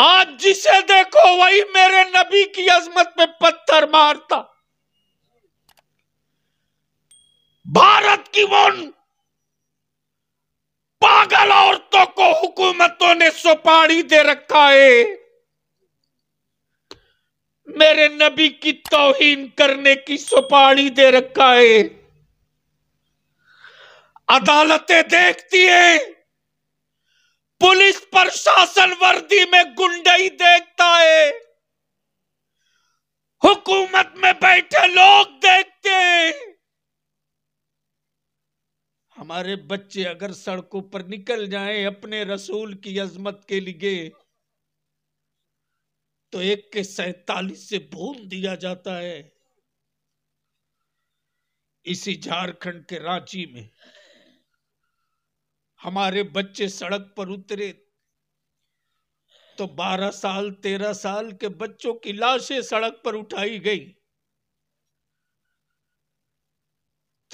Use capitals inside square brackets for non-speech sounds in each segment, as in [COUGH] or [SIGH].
आज जिसे देखो वही मेरे नबी की अजमत पे पत्थर मारता भारत की वो पागल औरतों को हुकूमतों ने सोपाड़ी दे रखा है मेरे नबी की तोहिन करने की सुपाड़ी दे रखा है अदालतें देखती हैं पुलिस प्रशासन वर्दी में गुंडई देखता है हुकूमत में बैठे लोग देखते हैं हमारे बच्चे अगर सड़कों पर निकल जाएं अपने रसूल की अजमत के लिए तो एक के सैतालीस से भून दिया जाता है इसी झारखंड के रांची में हमारे बच्चे सड़क पर उतरे तो 12 साल 13 साल के बच्चों की लाशें सड़क पर उठाई गई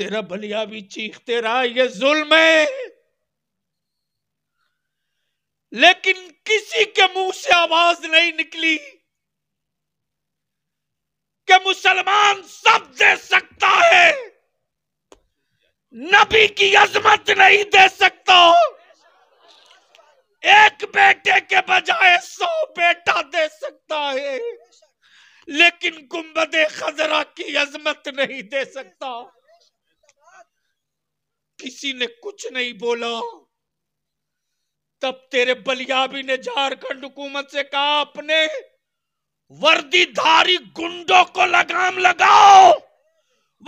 तेरा बलिया भी चीखते रहा ये जुल्म है लेकिन किसी के मुंह से आवाज नहीं निकली कि मुसलमान सब दे सकता है नबी की अजमत नहीं दे सकता एक बेटे के बजाय सौ बेटा दे सकता है लेकिन गुम्बद खजरा की अजमत नहीं दे सकता किसी ने कुछ नहीं बोला तब तेरे बलियाबी ने झारखंड हुकूमत से कहा अपने वर्दीधारी गुंडों को लगाम लगाओ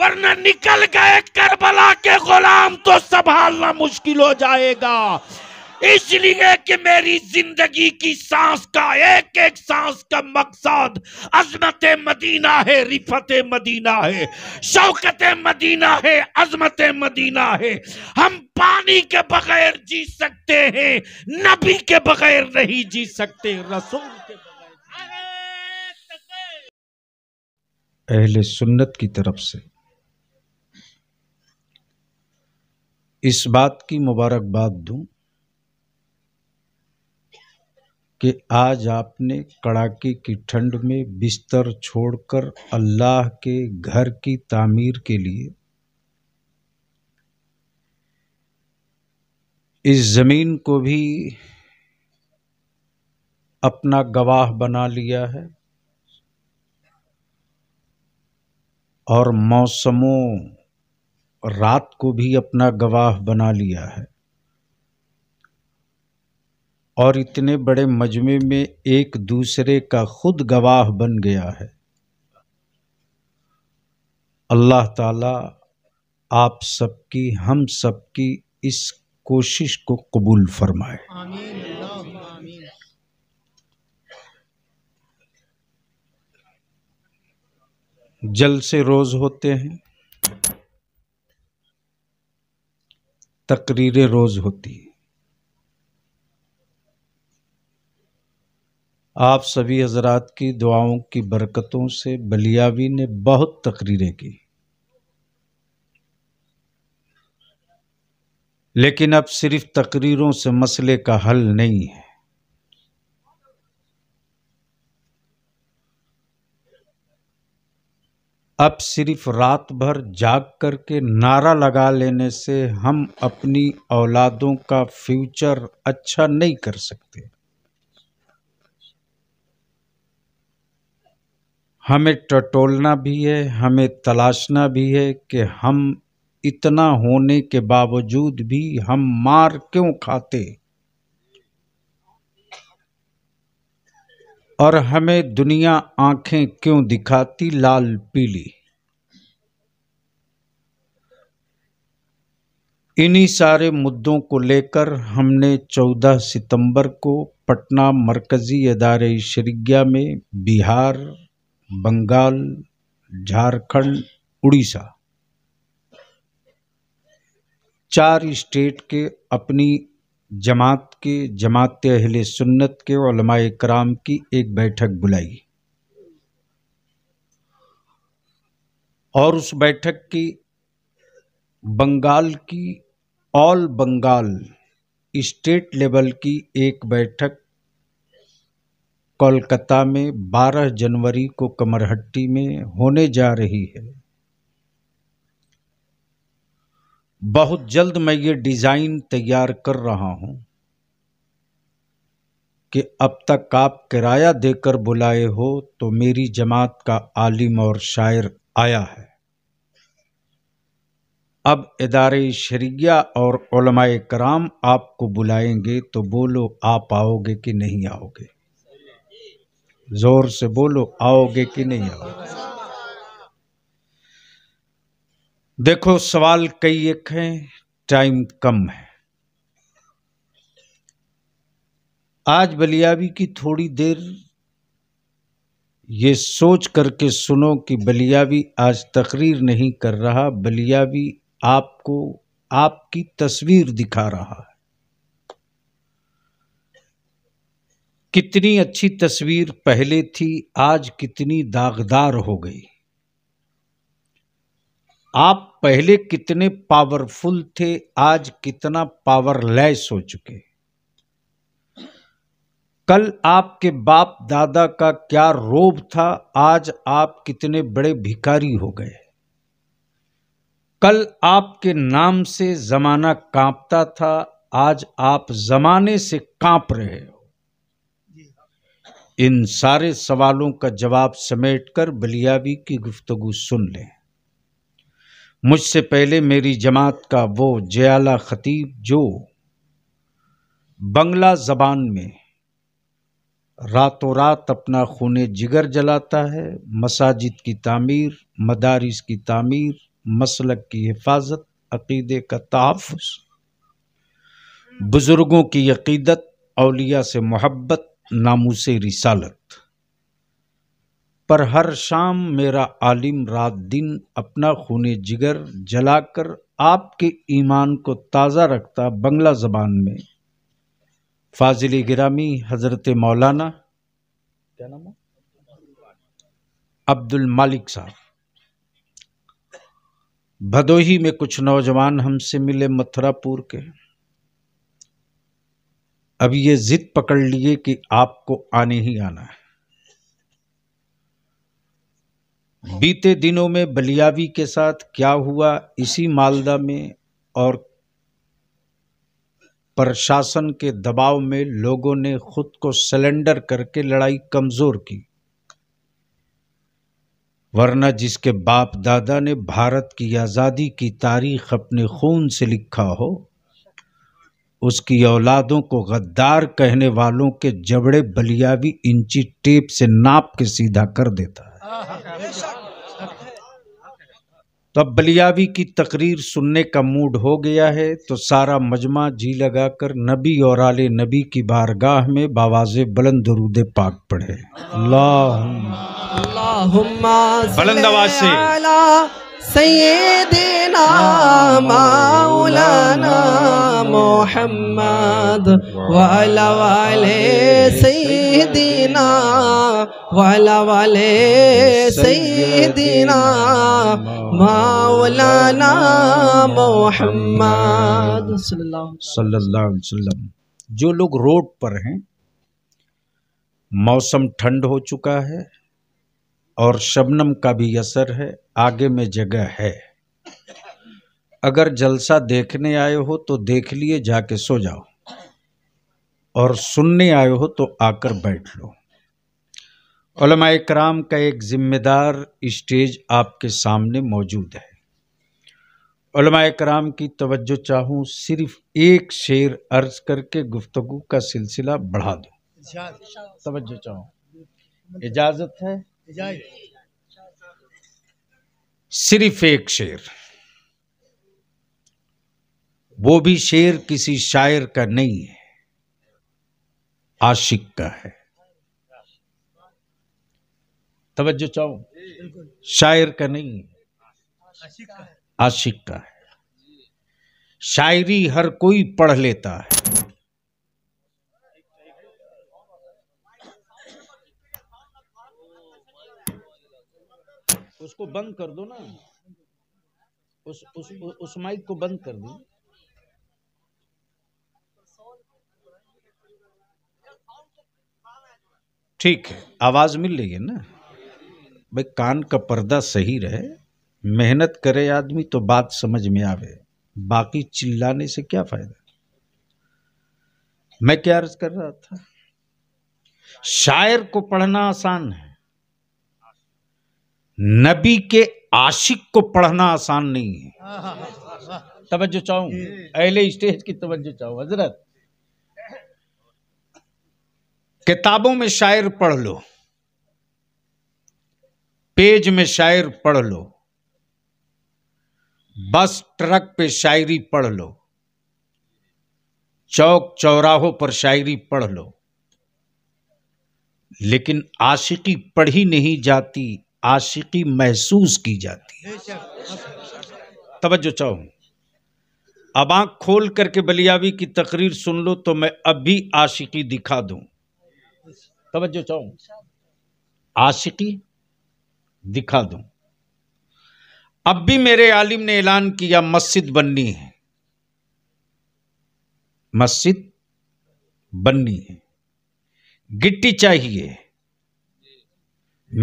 वरना निकल गए करबला के गुलाम तो संभालना मुश्किल हो जाएगा इसलिए कि मेरी जिंदगी की सांस का एक एक सांस का मकसद अजमत मदीना है रिफत मदीना है शौकत मदीना है अजमत मदीना है हम पानी के बगैर जी सकते हैं नबी के बगैर नहीं जी सकते रसूल के बगैर अहले सुन्नत की तरफ से इस बात की मुबारकबाद दूं कि आज आपने कड़ाके की ठंड में बिस्तर छोड़कर अल्लाह के घर की तामीर के लिए इस ज़मीन को भी अपना गवाह बना लिया है और मौसमों रात को भी अपना गवाह बना लिया है और इतने बड़े मजमे में एक दूसरे का खुद गवाह बन गया है अल्लाह ताला आप सबकी हम सबकी इस कोशिश को कबूल फरमाए जल से रोज़ होते हैं तकरीरें रोज़ होती आप सभी हजरात की दुआओं की बरकतों से बलियावी ने बहुत तकरीरें की लेकिन अब सिर्फ तकरीरों से मसले का हल नहीं है अब सिर्फ रात भर जाग कर के नारा लगा लेने से हम अपनी औलादों का फ्यूचर अच्छा नहीं कर सकते हमें टटोलना भी है हमें तलाशना भी है कि हम इतना होने के बावजूद भी हम मार क्यों खाते और हमें दुनिया आंखें क्यों दिखाती लाल पीली इन्हीं सारे मुद्दों को लेकर हमने 14 सितंबर को पटना मरकज़ी अदारे शरिया में बिहार बंगाल झारखंड उड़ीसा चार स्टेट के अपनी जमात के जमात अहल सुन्नत के ओलमाए कराम की एक बैठक बुलाई और उस बैठक की बंगाल की ऑल बंगाल स्टेट लेवल की एक बैठक कोलकाता में 12 जनवरी को कमरहट्टी में होने जा रही है बहुत जल्द मैं ये डिज़ाइन तैयार कर रहा हूँ कि अब तक आप किराया देकर बुलाए हो तो मेरी जमात का आलिम और शायर आया है अब इदारे शरिया और उलमाए कराम आपको बुलाएंगे तो बोलो आप आओगे कि नहीं आओगे ज़ोर से बोलो आओगे कि नहीं आओगे देखो सवाल कई एक हैं टाइम कम है आज बलियावी की थोड़ी देर ये सोच करके सुनो कि बलियावी आज तकरीर नहीं कर रहा बलियावी आपको आपकी तस्वीर दिखा रहा है कितनी अच्छी तस्वीर पहले थी आज कितनी दागदार हो गई आप पहले कितने पावरफुल थे आज कितना पावरलेस हो चुके कल आपके बाप दादा का क्या रोब था आज आप कितने बड़े भिकारी हो गए कल आपके नाम से जमाना कांपता था आज आप जमाने से कांप रहे हो इन सारे सवालों का जवाब समेटकर बलियावी की गुफ्तगु सुन लें मुझसे पहले मेरी जमात का वो जयाला खतीब जो बंगला जबान में रातों रात अपना खून जिगर जलाता है मसाजिद की तामीर मदारिस की तामीर मसलक की हिफाजत अकीदे का तहफ़ बुज़ुर्गों की अकीदत अलिया से मोहब्बत नामूस रिसालत पर हर शाम मेरा आलिम रात दिन अपना खून जिगर जलाकर आपके ईमान को ताज़ा रखता बंगला ज़बान में फाजिल गिरामी हज़रत मौलाना क्या नाम है अब्दुल मालिक साहब भदोही में कुछ नौजवान हमसे मिले मथुरापुर के अब ये जिद पकड़ लिए कि आपको आने ही आना है बीते दिनों में बलियावी के साथ क्या हुआ इसी मालदा में और प्रशासन के दबाव में लोगों ने खुद को सलेंडर करके लड़ाई कमज़ोर की वरना जिसके बाप दादा ने भारत की आज़ादी की तारीख अपने खून से लिखा हो उसकी औलादों को गद्दार कहने वालों के जबड़े बलियावी इंची टेप से नाप के सीधा कर देता है तो अब बलियावी की तकरीर सुनने का मूड हो गया है तो सारा मजमा जी लगाकर नबी और आले नबी की बारगाह में बावाज़े बुलंद दरूद पाक पढ़े अल्लाह बुलंद आवाज से मोहम्मद वाला वाले दीना वाला वाले सैदना मौलाना मोहम्मद सल्लल्लाहु अलैहि वसल्लम जो लोग रोड पर हैं मौसम ठंड हो चुका है और शबनम का भी असर है आगे में जगह है अगर जलसा देखने आए हो तो देख लिए जाके सो जाओ और सुनने आए हो तो आकर बैठ लो कराम का एक ज़िम्मेदार स्टेज आपके सामने मौजूद है कराम की तवज्जो चाहूं सिर्फ एक शेर अर्ज करके गुफ्तगु का सिलसिला बढ़ा दो तवज्जो चाहूं इजाज़त है सिर्फ एक शेर वो भी शेर किसी शायर का नहीं है आशिक का है तवज्जो चाहो शायर का नहीं है आशिक का है शायरी हर कोई पढ़ लेता है उसको बंद कर दो ना उस उस उस माइक को बंद कर दो ठीक है आवाज मिल रही है ना भाई कान का पर्दा सही रहे मेहनत करे आदमी तो बात समझ में आवे बाकी चिल्लाने से क्या फायदा मैं क्या अर्ज कर रहा था शायर को पढ़ना आसान है नबी के आशिक को पढ़ना आसान नहीं है तवज्जो चाहूँ अहले स्टेज की तवज्जो चाहूँ हजरत किताबों में शायर पढ़ लो पेज में शायर पढ़ लो बस ट्रक पे शायरी पढ़ लो चौक चौराहों पर शायरी पढ़ लो लेकिन आशिकी पढ़ी नहीं जाती आशिकी महसूस की जाती है तवज्जो चाहो अब आंख खोल करके बलियावी की तकरीर सुन लो तो मैं अब भी आशिकी दिखा दूं तवज्जो चाहो आशिकी दिखा दूं अब भी मेरे आलिम ने ऐलान किया मस्जिद बननी है मस्जिद बननी है गिट्टी चाहिए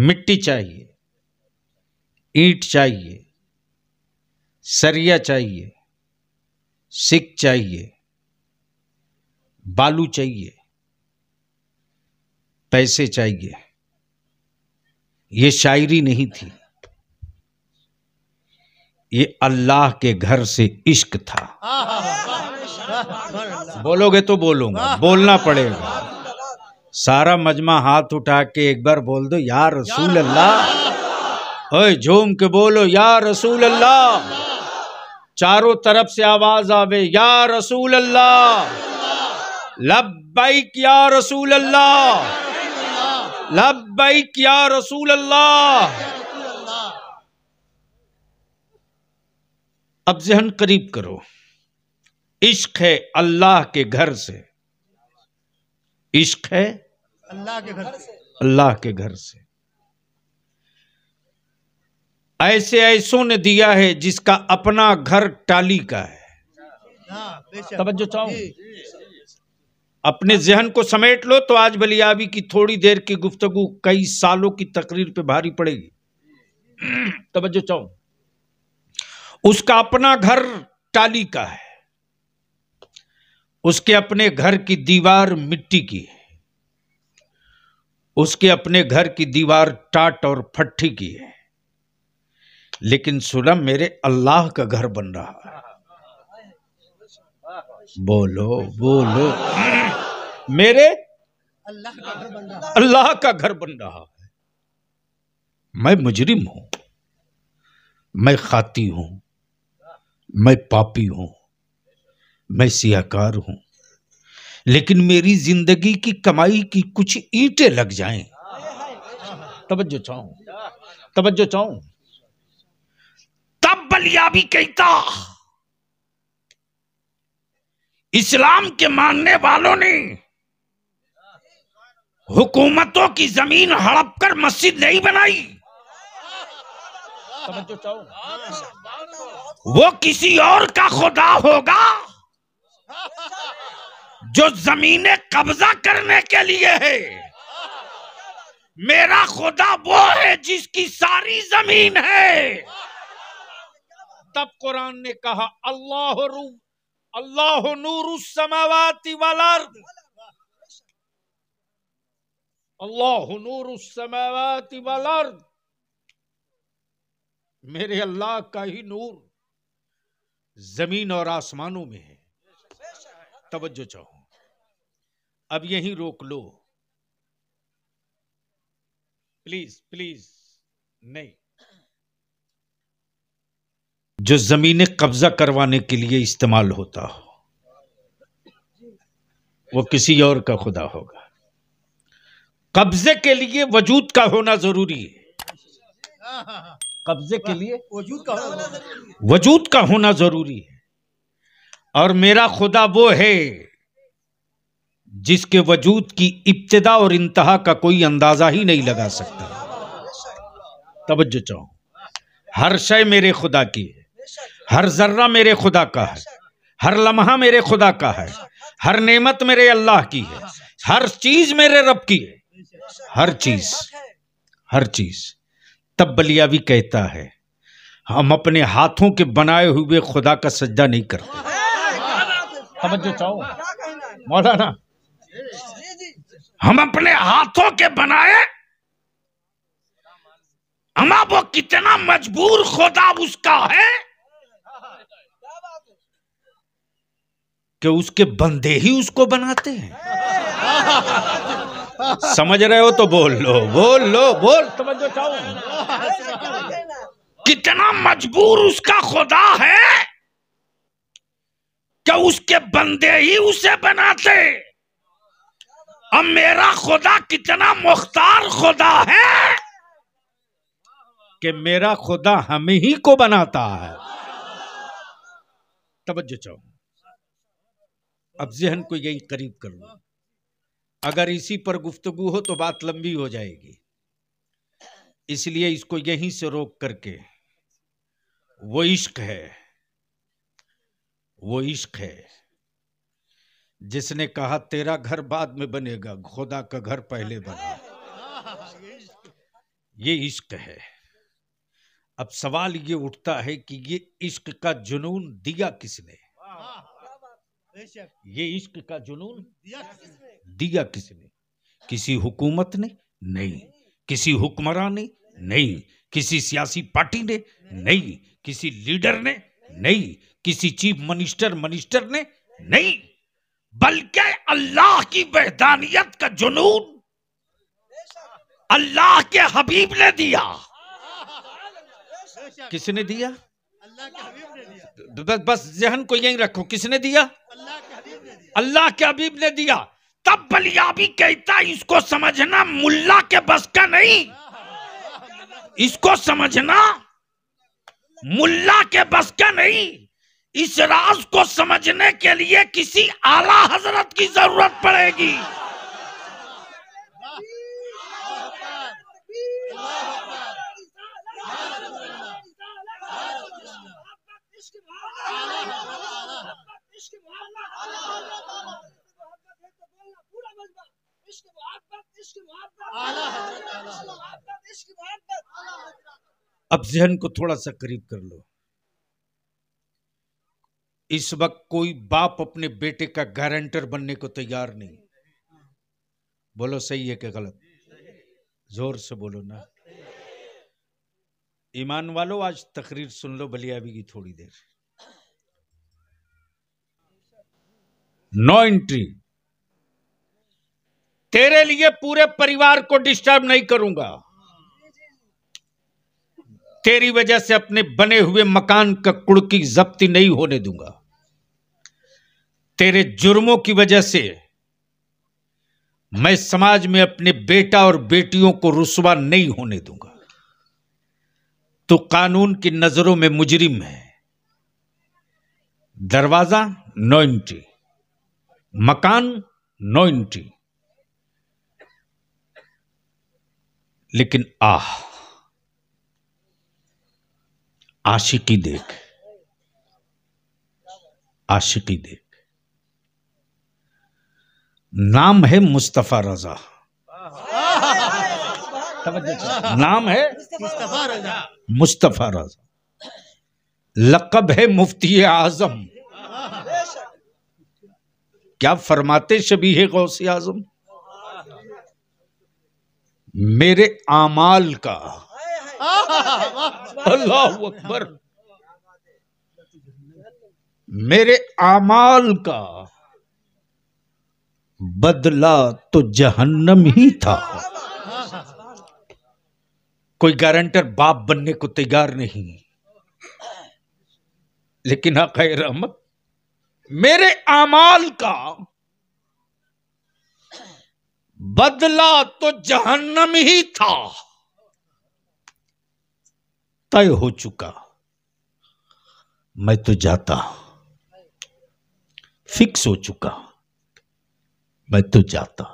मिट्टी चाहिए ईट चाहिए सरिया चाहिए सिक चाहिए बालू चाहिए पैसे चाहिए ये शायरी नहीं थी ये अल्लाह के घर से इश्क था बोलोगे तो बोलूंगा बोलना पड़ेगा सारा मजमा हाथ उठा के एक बार बोल दो यार रसूल अल्लाह है झूम के बोलो या रसूल अल्लाह चारों तरफ से आवाज आवे या रसूल अल्लाह लब्बैक या रसूल अल्लाह लब्बैक या रसूल अल्लाह अब जहन करीब करो इश्क है अल्लाह के घर से इश्क है अल्लाह के घर से अल्लाह के घर से ऐसे ऐसों ने दिया है जिसका अपना घर टाली का है तो अपने जहन को समेट लो तो आज बलियाबी की थोड़ी देर की गुफ्तगु कई सालों की तकरीर पे भारी पड़ेगी [CLEARS THROAT] तो उसका अपना घर टाली का है उसके अपने घर की दीवार मिट्टी की है उसके अपने घर की दीवार टाट और फट्टी की है लेकिन सुना मेरे अल्लाह का घर बन रहा है बोलो बोलो मेरे अल्लाह का घर बन रहा है मैं मुजरिम हूं मैं खाती हूं मैं पापी हूं मैं सियाकार हूं लेकिन मेरी जिंदगी की कमाई की कुछ ईंटें लग जाएं तवज्जो चाहूं तवज्जो चाहूं कामयाबी कहता इस्लाम के मानने वालों ने हुकूमतों की जमीन हड़प कर मस्जिद नहीं बनाई वो किसी और का खुदा होगा जो जमीने कब्जा करने के लिए है मेरा खुदा वो है जिसकी सारी जमीन है तब कुरान ने कहा अल्लाह अल्लाह नूर समावाती वाला अल्लाह नूर समावाती वाला मेरे अल्लाह का ही नूर जमीन और आसमानों में है तवज्जो चाहो अब यहीं रोक लो प्लीज प्लीज नहीं जो जमीने कब्ज़ा करवाने के लिए इस्तेमाल होता हो वो किसी और का खुदा होगा कब्जे के लिए वजूद का होना ज़रूरी है कब्जे के लिए वजूद का होना वजूद का होना ज़रूरी है और मेरा खुदा वो है जिसके वजूद की इब्तदा और इंतहा का कोई अंदाज़ा ही नहीं लगा सकता तवज्जो चाहो हर शय मेरे खुदा की है हर जर्रा मेरे खुदा का है हर लम्हा मेरे खुदा का है हर नेमत मेरे अल्लाह की है हर चीज मेरे रब की है हर चीज हर चीज तब बलिया भी कहता है हम अपने हाथों के बनाए हुए खुदा का सज्जा नहीं करते तवज्जो चाहो मौलाना हम अपने हाथों के बनाए हम वो कितना मजबूर खुदा उसका है कि उसके बंदे ही उसको बनाते हैं समझ रहे हो तो बोल लो बोल लो बोल कितना मजबूर उसका खुदा है कि उसके बंदे ही उसे बनाते अब मेरा खुदा कितना मुख्तार खुदा है कि मेरा खुदा हम ही को बनाता है तवज्जो चाहूंगा अब जहन को यही करीब कर लो अगर इसी पर गुफ्तगु हो तो बात लंबी हो जाएगी इसलिए इसको यहीं से रोक करके वो इश्क है वो इश्क है जिसने कहा तेरा घर बाद में बनेगा खुदा का घर पहले बना ये इश्क है अब सवाल ये उठता है कि ये इश्क का जुनून दिया किसने ये इश्क का जुनून दिया किसने किसी हुकूमत ने नहीं किसी हुक्मरान ने नहीं किसी सियासी पार्टी ने नहीं किसी लीडर ने नहीं किसी चीफ मिनिस्टर मिनिस्टर ने नहीं बल्कि अल्लाह की वहदानियत का जुनून अल्लाह के हबीब ने दिया किसने दिया बस बस जहन को यही रखो किसने दिया अल्लाह के अबीब ने दिया तब भी कहता इसको समझना मुल्ला के बस का नहीं इसको समझना मुल्ला के बस का नहीं इस राज को समझने के लिए किसी आला हजरत की जरूरत पड़ेगी अब जहन को थोड़ा सा करीब कर लो इस वक्त कोई बाप अपने बेटे का गारंटर बनने को तैयार नहीं बोलो सही है क्या गलत जोर से बोलो ना ईमान वालों आज तकरीर सुन लो बलिया भी की थोड़ी देर नो एंट्री तेरे लिए पूरे परिवार को डिस्टर्ब नहीं करूंगा तेरी वजह से अपने बने हुए मकान का कुड़की जब्ती नहीं होने दूंगा तेरे जुर्मों की वजह से मैं समाज में अपने बेटा और बेटियों को रुसवा नहीं होने दूंगा तो कानून की नजरों में मुजरिम है दरवाजा नो एंट्री मकान नो एंट्री लेकिन आह आशिकी देख आशिकी देख नाम है मुस्तफा रजा नाम है मुस्तफा रजा लकब है मुफ्ती आजम क्या फरमाते शबी है गौसी आजम मेरे आमाल का अल्लाह अकबर मेरे आमाल का बदला तो जहन्नम ही था कोई गारंटर बाप बनने को तैयार नहीं लेकिन हक हाँ रहमत मेरे अमाल का बदला तो जहन्नम ही था तय हो चुका मैं तो जाता फिक्स हो चुका मैं तो जाता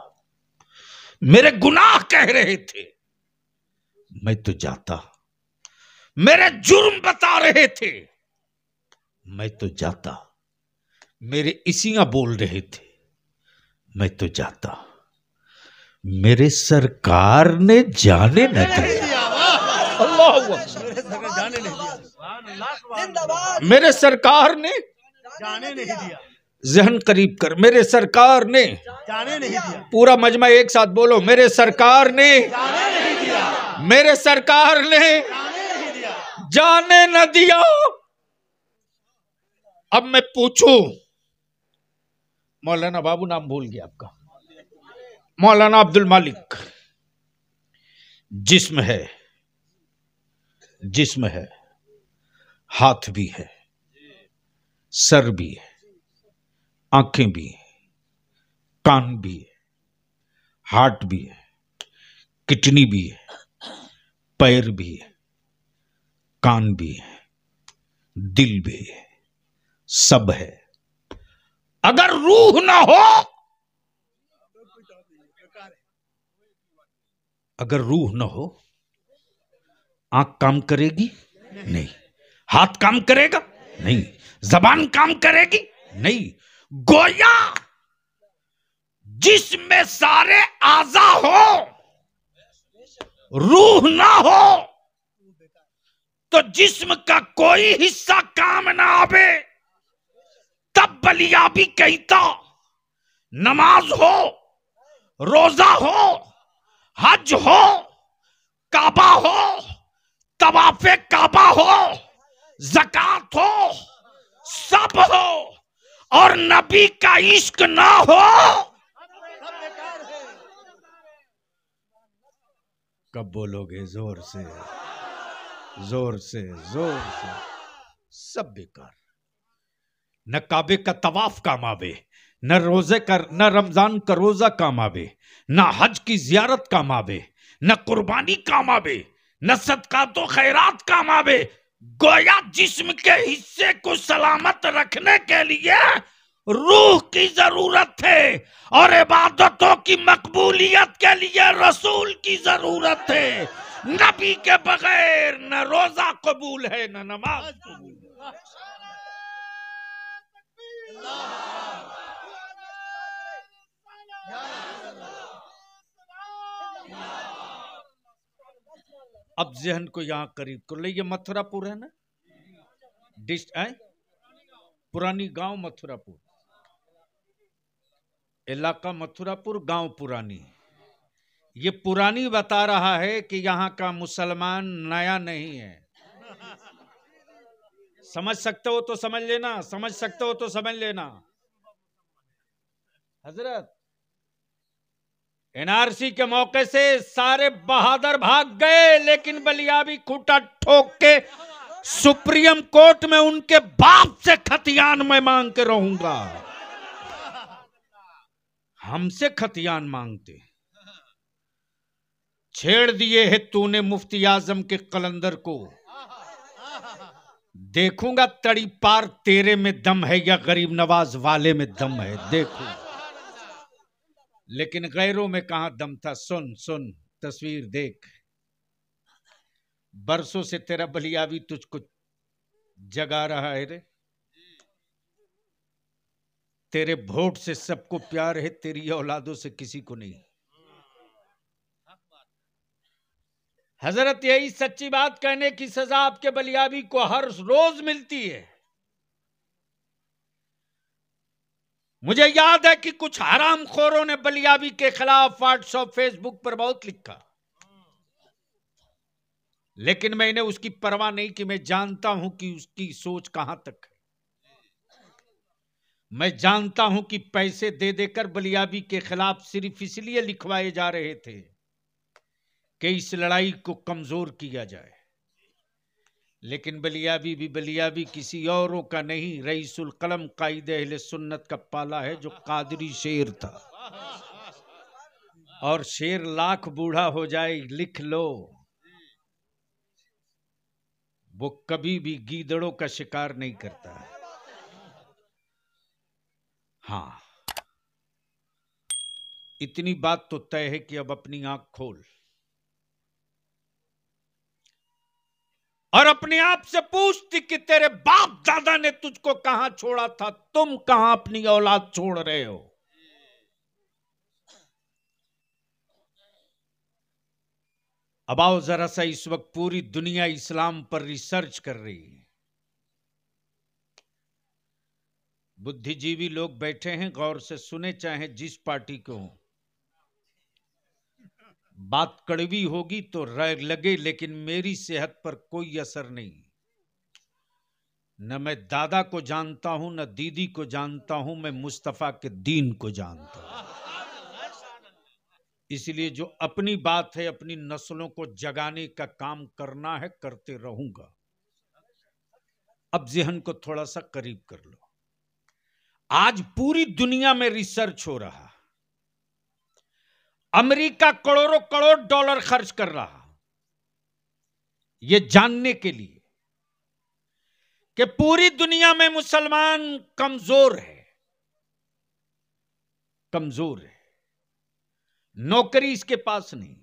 मेरे गुनाह कह रहे थे मैं तो जाता मेरे जुर्म बता रहे थे मैं तो जाता मेरे इसिया बोल रहे थे मैं तो जाता मेरे सरकार ने जाने न मेरे सरकार ने जाने नहीं दिया जहन करीब कर मेरे सरकार ने जाने नहीं दिया पूरा मजमा एक साथ बोलो मेरे सरकार ने जाने नहीं दिया मेरे सरकार ने जाने जाने न दिया अब मैं पूछूं मौलाना बाबू नाम भूल गया आपका मौलाना अब्दुल मालिक जिस्म है जिस्म है हाथ भी है सर भी है आंखें भी है कान भी है हार्ट भी है किडनी भी है पैर भी है कान भी है दिल भी है सब है अगर रूह ना हो अगर रूह ना हो आंख काम करेगी नहीं हाथ काम करेगा नहीं जबान काम करेगी नहीं गोया जिसमें सारे आजा हो रूह ना हो तो जिस्म का कोई हिस्सा काम ना आवे तब भी कहता नमाज हो रोजा हो हज हो काबा हो तवाफे काबा हो जकत हो सब हो और नबी का इश्क ना हो कब बोलोगे जोर से जोर से जोर से सब बेकार न काबे का तवाफ काम आवे न रोजे का न रमजान का रोजा काम आवे न हज की जियारत काम आवे न कुर्बानी काम आवे न सदका तो खैरात काम आवे गोया जिस्म के हिस्से को सलामत रखने के लिए रूह की जरूरत है और इबादतों की मकबूलियत के लिए रसूल की जरूरत है नबी के बगैर न रोजा कबूल है न नमाज कबूल है अब जहन को यहाँ करीब कर ले ये मथुरापुर है ना डिस्ट है पुरानी गांव मथुरापुर इलाका मथुरापुर गांव पुरानी ये पुरानी बता रहा है कि यहाँ का मुसलमान नया नहीं है समझ सकते हो तो समझ लेना समझ सकते हो तो समझ लेना हजरत एनआरसी के मौके से सारे बहादुर भाग गए लेकिन बलियाबी खूटा ठोक के सुप्रीम कोर्ट में उनके बाप से खतियान में मांग के रहूंगा हमसे खतियान मांगते छेड़ दिए है तूने मुफ्ती आजम के कलंदर को देखूंगा तड़ी पार तेरे में दम है या गरीब नवाज वाले में दम है देखो लेकिन गैरों में कहा दम था सुन सुन तस्वीर देख बरसों से तेरा बलिया भी तुझको जगा रहा है रे तेरे भोट से सबको प्यार है तेरी औलादों से किसी को नहीं हजरत यही सच्ची बात कहने की सजा आपके बलियाबी को हर रोज मिलती है मुझे याद है कि कुछ हराम खोरों ने बलियाबी के खिलाफ व्हाट्सएप फेसबुक पर बहुत लिखा लेकिन मैंने उसकी परवाह नहीं कि मैं जानता हूं कि उसकी सोच कहां तक है मैं जानता हूं कि पैसे दे देकर बलियाबी के खिलाफ सिर्फ इसलिए लिखवाए जा रहे थे कि इस लड़ाई को कमज़ोर किया जाए लेकिन बलियाबी भी बलियाबी किसी औरों का नहीं रईसुल कलम कायद अहल सुन्नत का पाला है जो कादरी शेर था और शेर लाख बूढ़ा हो जाए लिख लो वो कभी भी गीदड़ों का शिकार नहीं करता है हाँ इतनी बात तो तय है कि अब अपनी आंख खोल और अपने आप से पूछती कि तेरे बाप दादा ने तुझको कहां छोड़ा था तुम कहां अपनी औलाद छोड़ रहे हो अब आओ जरा सा इस वक्त पूरी दुनिया इस्लाम पर रिसर्च कर रही है बुद्धिजीवी लोग बैठे हैं गौर से सुने चाहे जिस पार्टी के हों बात कड़वी होगी तो रह लगे लेकिन मेरी सेहत पर कोई असर नहीं न मैं दादा को जानता हूं न दीदी को जानता हूं मैं मुस्तफ़ा के दीन को जानता हूं इसलिए जो अपनी बात है अपनी नस्लों को जगाने का काम करना है करते रहूंगा अब जहन को थोड़ा सा करीब कर लो आज पूरी दुनिया में रिसर्च हो रहा है अमेरिका करोड़ों करोड़ डॉलर खर्च कर रहा यह जानने के लिए कि पूरी दुनिया में मुसलमान कमजोर है कमजोर है नौकरी इसके पास नहीं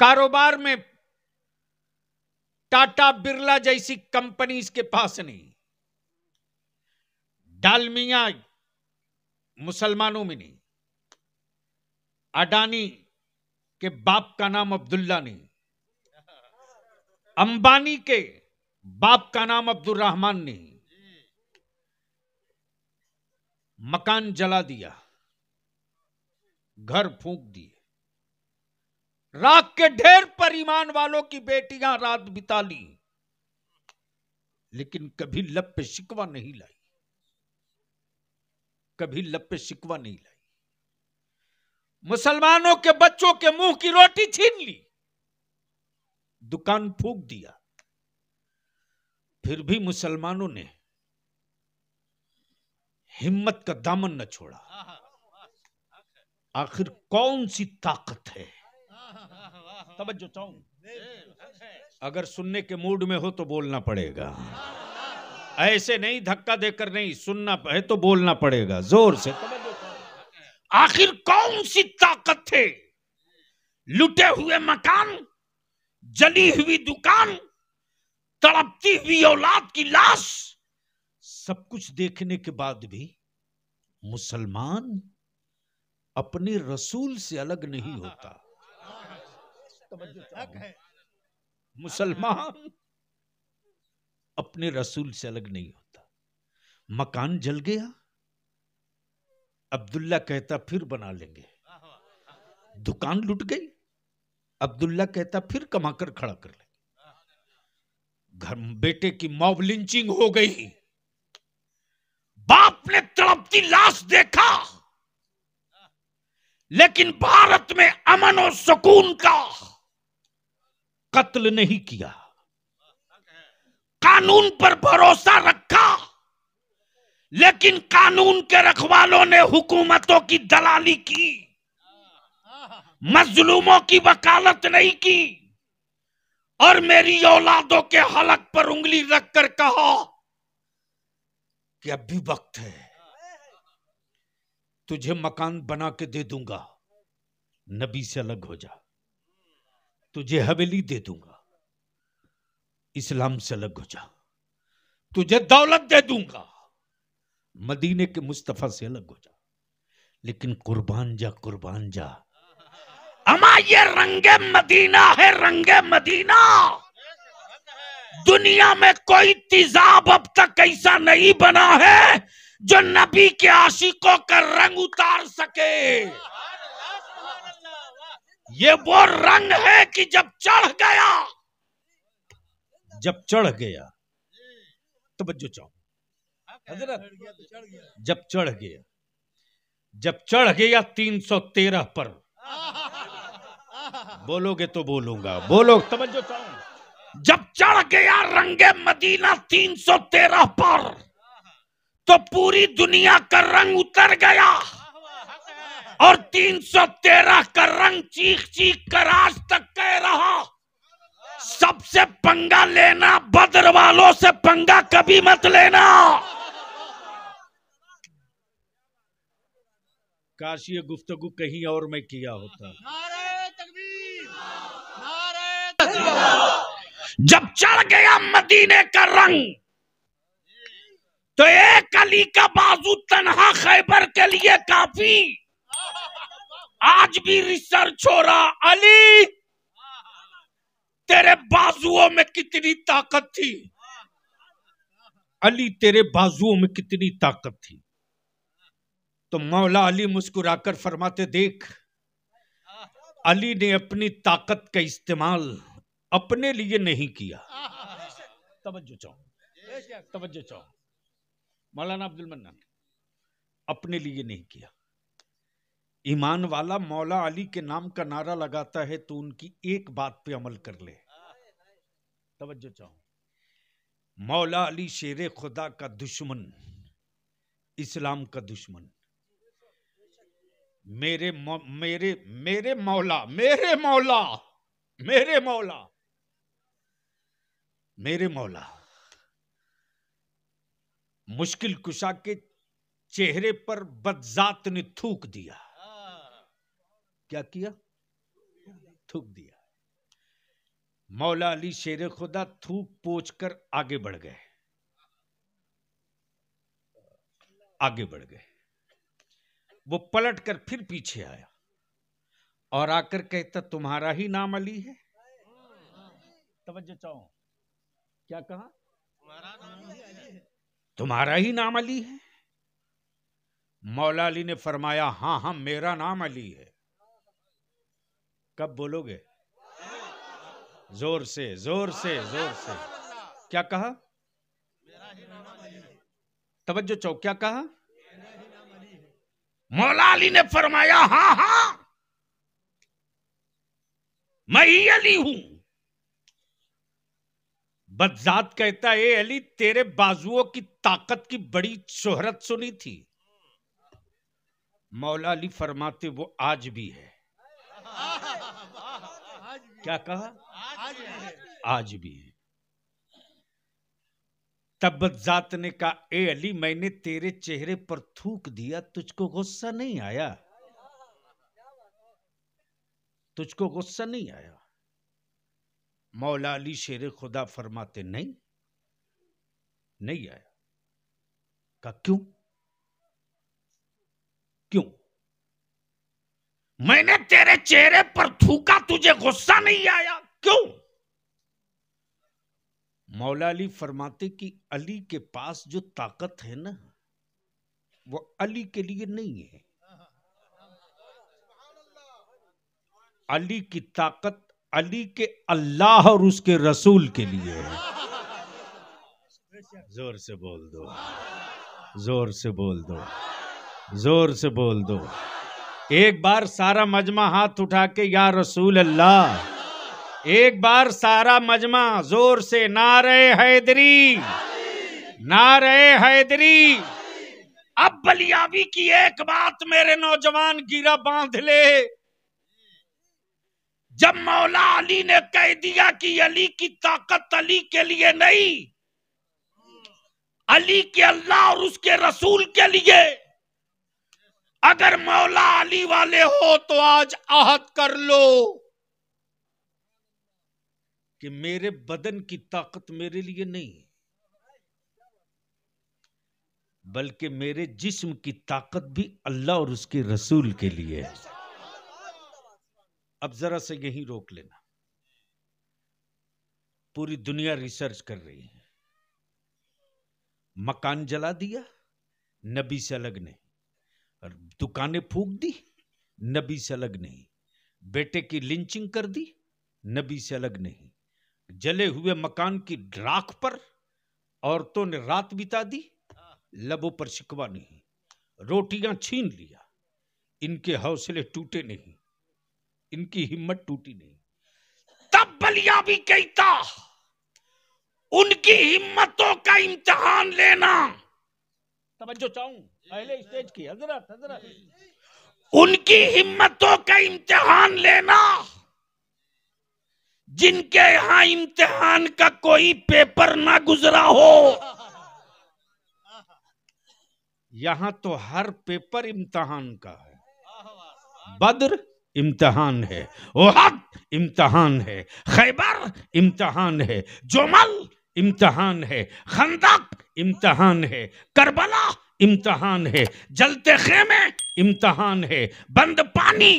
कारोबार में टाटा बिरला जैसी कंपनी इसके पास नहीं डालमिया मुसलमानों में नहीं अडानी के बाप का नाम अब्दुल्ला नहीं अंबानी के बाप का नाम अब्दुल रहमान नहीं मकान जला दिया घर फूंक दिए राख के ढेर पर ईमान वालों की बेटियां रात बिता ली लेकिन कभी लब पे शिकवा नहीं लाई कभी लब पे शिकवा नहीं लाई मुसलमानों के बच्चों के मुंह की रोटी छीन ली दुकान फूक दिया फिर भी मुसलमानों ने हिम्मत का दामन न छोड़ा आखिर कौन सी ताकत है तवज्जो चाहूं अगर सुनने के मूड में हो तो बोलना पड़ेगा ऐसे नहीं धक्का देकर नहीं सुनना है तो बोलना पड़ेगा जोर से तब आखिर कौन सी ताकत थे लुटे हुए मकान जली हुई दुकान तड़पती हुई औलाद की लाश सब कुछ देखने के बाद भी मुसलमान अपने रसूल से अलग नहीं होता मुसलमान अपने रसूल से अलग नहीं होता मकान जल गया अब्दुल्ला कहता फिर बना लेंगे दुकान लुट गई अब्दुल्ला कहता फिर कमाकर खड़ा कर लेंगे घर बेटे की मॉब लिंचिंग हो गई बाप ने तड़पती लाश देखा लेकिन भारत में अमन और सुकून का कत्ल नहीं किया कानून पर भरोसा रख लेकिन कानून के रखवालों ने हुकूमतों की दलाली की मजलूमों की वकालत नहीं की और मेरी औलादों के हलक पर उंगली रखकर कहा कि अब भी वक्त है तुझे मकान बना के दे दूंगा नबी से अलग हो जा तुझे हवेली दे दूंगा इस्लाम से अलग हो जा तुझे दौलत दे दूंगा मदीने के मुस्तफ़ा से अलग हो जा लेकिन कुर्बान जा कुर्बान जा अमा ये रंगे मदीना है रंगे मदीना दुनिया में कोई तिजाब अब तक ऐसा नहीं बना है जो नबी के आशिकों का रंग उतार सके ये वो रंग है कि जब चढ़ गया जब चढ़ गया तो बच्चों चाहो हजरत तो जब चढ़ गया जब चढ़ गया तीन सौ तेरह पर बोलोगे तो बोलूंगा बोलो तवज्जो जब चढ़ गया रंगे मदीना तीन सौ तेरह पर तो पूरी दुनिया का रंग उतर गया और तीन सौ तेरह का रंग चीख चीख कर आज तक कह रहा सबसे पंगा लेना बद्र वालों से पंगा कभी मत लेना काश ये गुफ्तगु कहीं और मैं किया होता जब चढ़ गया मदीने का रंग तो एक अली का बाजू तनहा खैबर के लिए काफी आज भी रिसर्च हो रहा अली तेरे बाजुओं में कितनी ताकत थी अली तेरे बाजुओं में कितनी ताकत थी तो मौला अली मुस्कुराकर फरमाते देख अली ने अपनी ताकत का इस्तेमाल अपने लिए नहीं किया तवज्जो चाहो तवज्जो चाहो मौलाना अब्दुल मन्नान अपने लिए नहीं किया ईमान वाला मौला अली के नाम का नारा लगाता है तो उनकी एक बात पे अमल कर ले तवज्जो चाहो मौला अली शेर खुदा का दुश्मन इस्लाम का दुश्मन मेरे मेरे मेरे मौला मेरे मौला मेरे मौला मेरे मौला मुश्किल कुशा के चेहरे पर बदजात ने थूक दिया क्या किया थूक दिया मौला अली शेर खुदा थूक पोच कर आगे बढ़ गए आगे बढ़ गए वो पलट कर फिर पीछे आया और आकर कहता तुम्हारा ही नाम अली है तवज्जो चाहो क्या कहा तुम्हारा नाम अली है तुम्हारा ही नाम अली है मौला अली ने फरमाया हाँ हाँ मेरा नाम अली है कब बोलोगे जोर से जोर से जोर से क्या कहा तवज्जो चौक क्या कहा मौला अली ने फरमाया हाँ हाँ मैं ही अली हूं बदजात कहता है अली तेरे बाजुओं की ताकत की बड़ी शोहरत सुनी थी मौला अली फरमाते वो आज भी है क्या कहा आज भी है तब्बत जात ने कहा ए अली मैंने तेरे चेहरे पर थूक दिया तुझको गुस्सा नहीं आया तुझको गुस्सा नहीं आया मौला अली शेर खुदा फरमाते नहीं नहीं आया का क्यों क्यों मैंने तेरे चेहरे पर थूका तुझे गुस्सा नहीं आया क्यों मौला अली फरमाते कि अली के पास जो ताकत है ना वो अली के लिए नहीं है अली की ताकत अली के अल्लाह और उसके रसूल के लिए है जोर से बोल दो जोर से बोल दो जोर से बोल दो एक बार सारा मजमा हाथ उठा के या रसूल अल्लाह एक बार सारा मजमा जोर से नारे हैदरी नारे हैदरी अब बलियाबी की एक बात मेरे नौजवान गिरा बांध ले जब मौला अली ने कह दिया कि अली की ताकत अली के लिए नहीं अली के अल्लाह और उसके रसूल के लिए अगर मौला अली वाले हो तो आज आहत कर लो कि मेरे बदन की ताकत मेरे लिए नहीं है बल्कि मेरे जिस्म की ताकत भी अल्लाह और उसके रसूल के लिए है अब जरा से यहीं रोक लेना पूरी दुनिया रिसर्च कर रही है मकान जला दिया नबी से अलग नहीं और दुकानें फूक दी नबी से अलग नहीं बेटे की लिंचिंग कर दी नबी से अलग नहीं जले हुए मकान की राख पर औरतों ने रात बिता दी लबों पर शिकवा नहीं रोटियां छीन लिया इनके हौसले टूटे नहीं इनकी हिम्मत टूटी नहीं तब बलिया भी कहता उनकी हिम्मतों का इम्तहान लेना तवज्जो चाहूं पहले स्टेज की हजरत हजरत उनकी हिम्मतों का इम्तहान लेना जिनके यहाँ इम्तिहान का कोई पेपर ना गुजरा हो यहाँ तो हर पेपर इम्तहान का है बद्र इम्तहान है ओहद इम्तहान है खैबर इम्तहान है जोमल इम्तहान है खंदक इम्तहान है करबला इम्तहान है जलते खेमे इम्तहान है बंद पानी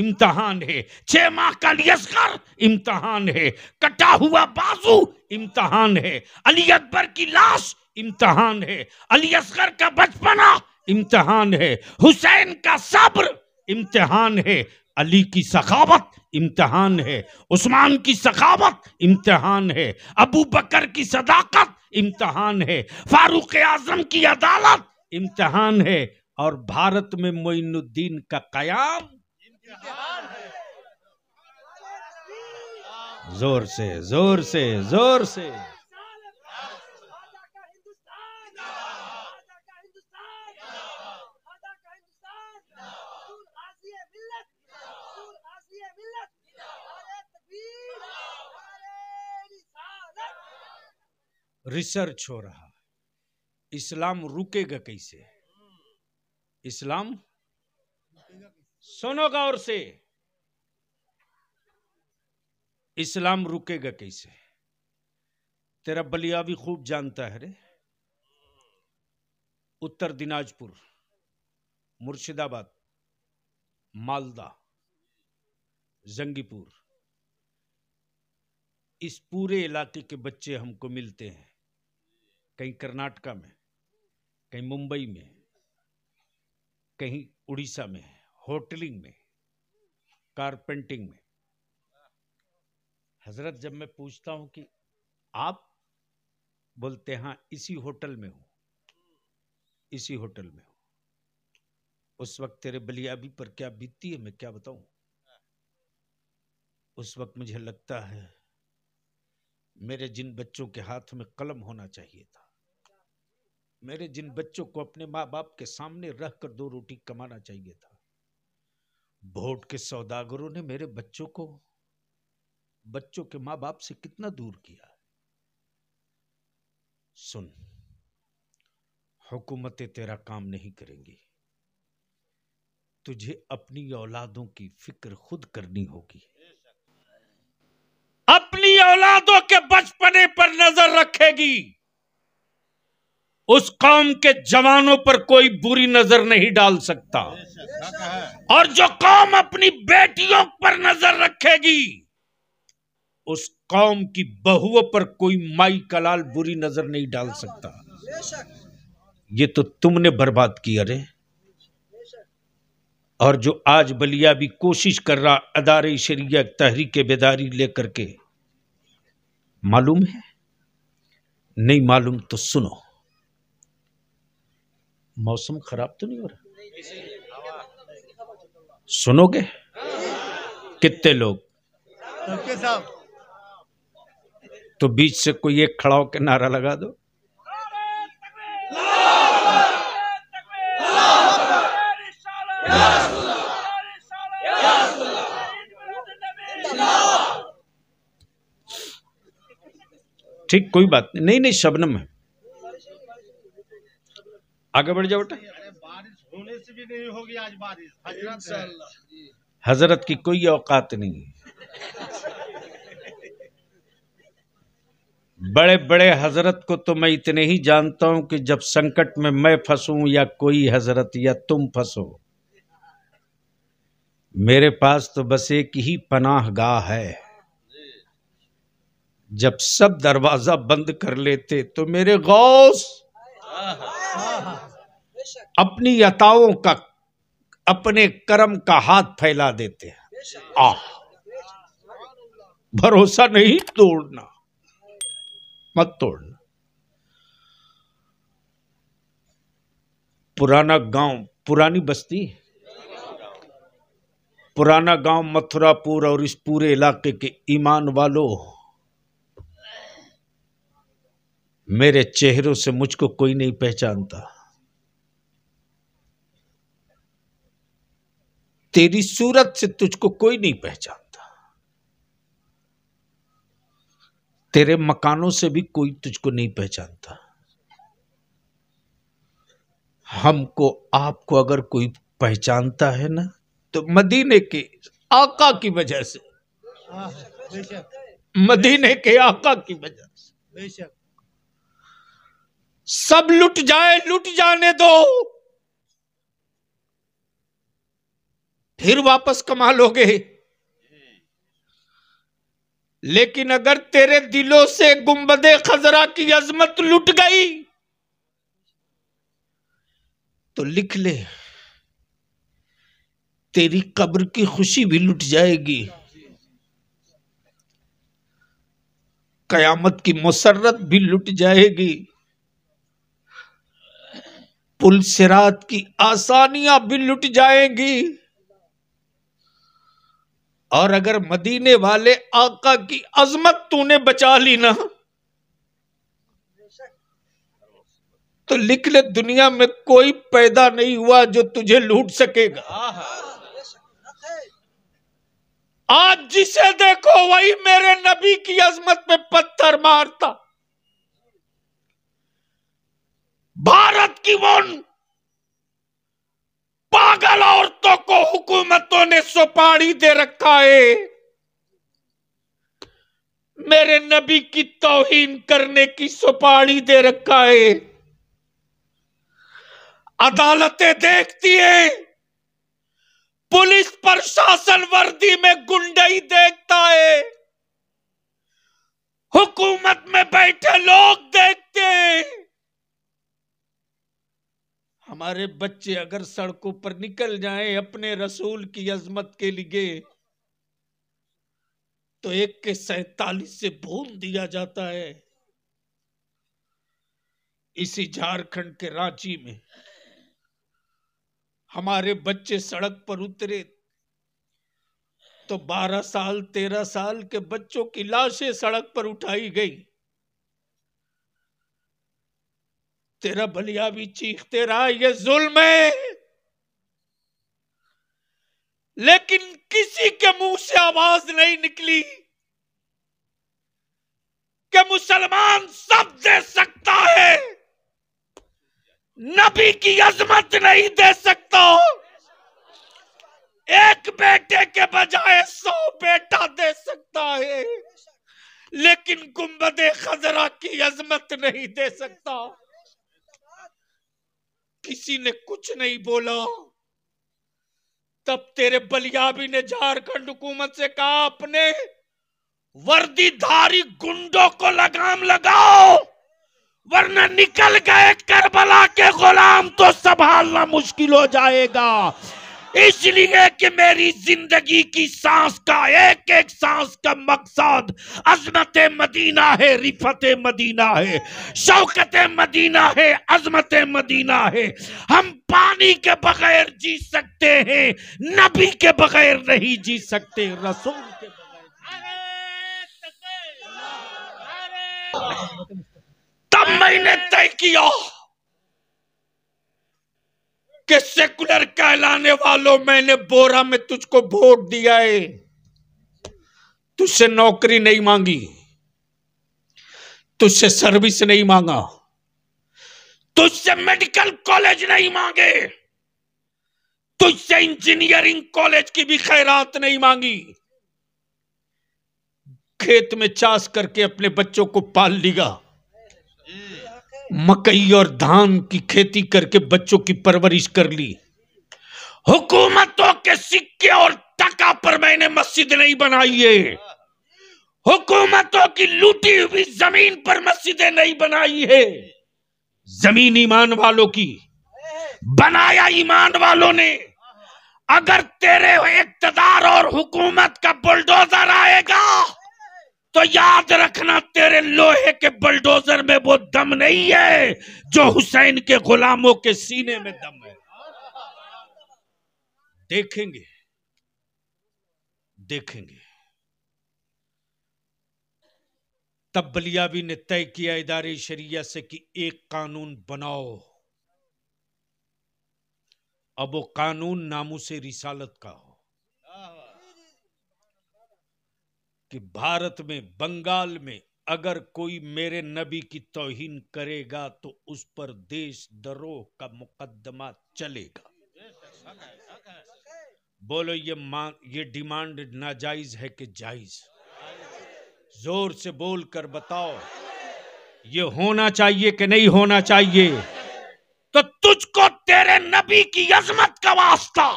इम्तहान है छह माह का लियस्कर इम्तहान है कटा हुआ बाजू इम्तहान है अली अकबर की लाश इम्तहान है अली असगर का बचपना इम्तहान है हुसैन का सब्र इम्तहान है अली की सखावत इम्तहान है उस्मान की सखावत इम्तहान है अबू बकर की सदाकत इम्तहान है फारूक आजम की अदालत इम्तहान है और भारत में मोइनुद्दीन का कयाम जोर से जोर से जोर से रिसर्च हो रहा इस्लाम रुकेगा कैसे इस्लाम सुनो गौर से इस्लाम रुकेगा कैसे तेरा बलिया भी खूब जानता है रे उत्तर दिनाजपुर मुर्शिदाबाद मालदा जंगीपुर इस पूरे इलाके के बच्चे हमको मिलते हैं कहीं कर्नाटका में कहीं मुंबई में कहीं उड़ीसा में है होटलिंग में कारपेंटिंग में हजरत जब मैं पूछता हूं कि आप बोलते हाँ इसी होटल में हूं इसी होटल में हो उस वक्त तेरे बलियाबी पर क्या बीतती है मैं क्या बताऊं उस वक्त मुझे लगता है मेरे जिन बच्चों के हाथ में कलम होना चाहिए था मेरे जिन बच्चों को अपने माँ बाप के सामने रह कर दो रोटी कमाना चाहिए था भोट के सौदागरों ने मेरे बच्चों को बच्चों के माँ बाप से कितना दूर किया सुन हुकूमतें तेरा काम नहीं करेंगी तुझे अपनी औलादों की फिक्र खुद करनी होगी अपनी औलादों के बचपने पर नजर रखेगी उस कौम के जवानों पर कोई बुरी नजर नहीं डाल सकता और जो कौम अपनी बेटियों पर नजर रखेगी उस कौम की बहुओं पर कोई माई कलाल बुरी नजर नहीं डाल सकता ये तो तुमने बर्बाद किया रे और जो आज बलिया भी कोशिश कर रहा अदारे शरिया तहरीके बेदारी लेकर के मालूम है नहीं मालूम तो सुनो मौसम खराब तो नहीं हो रहा सुनोगे कितने लोग तो बीच से कोई एक खड़ा होकर नारा लगा दो ठीक कोई बात नहीं नहीं नहीं शबनम है आगे बढ़ जाओ बेटा बारिश होने से भी नहीं होगी आज बारिश हजरत की कोई औकात नहीं है बड़े बड़े हजरत को तो मैं इतने ही जानता हूं कि जब संकट में मैं फंसू या कोई हजरत या तुम फंसो मेरे पास तो बस एक ही पनाह गाह है जब सब दरवाजा बंद कर लेते तो मेरे गौस अपनी यताओं का अपने कर्म का हाथ फैला देते हैं आ भरोसा नहीं तोड़ना मत तोड़ना पुराना गांव पुरानी बस्ती पुराना गांव मथुरापुर और इस पूरे इलाके के ईमान वालों मेरे चेहरों से मुझको कोई नहीं पहचानता तेरी सूरत से तुझको कोई नहीं पहचानता तेरे मकानों से भी कोई तुझको नहीं पहचानता हमको आपको अगर कोई पहचानता है ना तो मदीने के आका की वजह से मदीने के आका की वजह से सब लुट जाए लुट जाने दो फिर वापस कमा लोगे लेकिन अगर तेरे दिलों से गुम्बद खजरा की अजमत लुट गई तो लिख ले तेरी कब्र की खुशी भी लुट जाएगी कयामत की मसरत भी लुट जाएगी पुल सिरात की आसानियां भी लुट जाएंगी और अगर मदीने वाले आका की अजमत तूने बचा ली ना तो लिख ले दुनिया में कोई पैदा नहीं हुआ जो तुझे लूट सकेगा आज जिसे देखो वही मेरे नबी की अजमत पे पत्थर मारता भारत की वो पागल औरतों को हुकूमतों ने सुपारी दे रखा है मेरे नबी की तोहिन करने की सुपारी दे रखा है अदालतें देखती है पुलिस प्रशासन वर्दी में गुंडई देखता है हुकूमत में बैठे लोग देखते हैं हमारे बच्चे अगर सड़कों पर निकल जाएं अपने रसूल की अजमत के लिए तो एक के सैतालीस से भून दिया जाता है इसी झारखंड के रांची में हमारे बच्चे सड़क पर उतरे तो 12 साल 13 साल के बच्चों की लाशें सड़क पर उठाई गई तेरा भलिया भी चीखते रहा ये जुल्म है लेकिन किसी के मुंह से आवाज नहीं निकली कि मुसलमान सब दे सकता है नबी की अजमत नहीं दे सकता एक बेटे के बजाय सौ बेटा दे सकता है लेकिन गुम्बद खजरा की अजमत नहीं दे सकता किसी ने कुछ नहीं बोला तब तेरे बलियाबी ने झारखंड हुकूमत से कहा अपने वर्दीधारी गुंडों को लगाम लगाओ वरना निकल गए करबला के गुलाम तो संभालना मुश्किल हो जाएगा इसलिए कि मेरी जिंदगी की सांस का एक एक सांस का मकसद अजमत मदीना है रिफत मदीना है शौकत मदीना है अजमत मदीना है हम पानी के बगैर जी सकते हैं नबी के बगैर नहीं जी सकते रसूल के बगैर तब मैंने तय किया कि सेकुलर कहलाने वालों मैंने बोरा में तुझको वोट दिया है तुझसे नौकरी नहीं मांगी तुझसे सर्विस नहीं मांगा तुझसे मेडिकल कॉलेज नहीं मांगे तुझसे इंजीनियरिंग कॉलेज की भी खैरात नहीं मांगी खेत में चास करके अपने बच्चों को पाल लिया मकई और धान की खेती करके बच्चों की परवरिश कर ली हुकूमतों के सिक्के और टका पर मैंने मस्जिद नहीं बनाई है हुकूमतों की लूटी हुई जमीन पर मस्जिदें नहीं बनाई है जमीन ईमान वालों की बनाया ईमान वालों ने अगर तेरे इकतदार और हुकूमत का बुलडोजर आएगा तो याद रखना तेरे लोहे के बलडोजर में वो दम नहीं है जो हुसैन के गुलामों के सीने में दम है देखेंगे देखेंगे तब बलियाबी ने तय किया इदारे शरिया से कि एक कानून बनाओ अब वो कानून नामू से रिसालत का हो कि भारत में बंगाल में अगर कोई मेरे नबी की तोहिन करेगा तो उस पर देश दरोह का मुकदमा चलेगा बोलो ये मांग ये डिमांड नाजायज है कि जायज जोर से बोल कर बताओ ये होना चाहिए कि नहीं होना चाहिए तो तुझको तेरे नबी की अजमत का वास्ता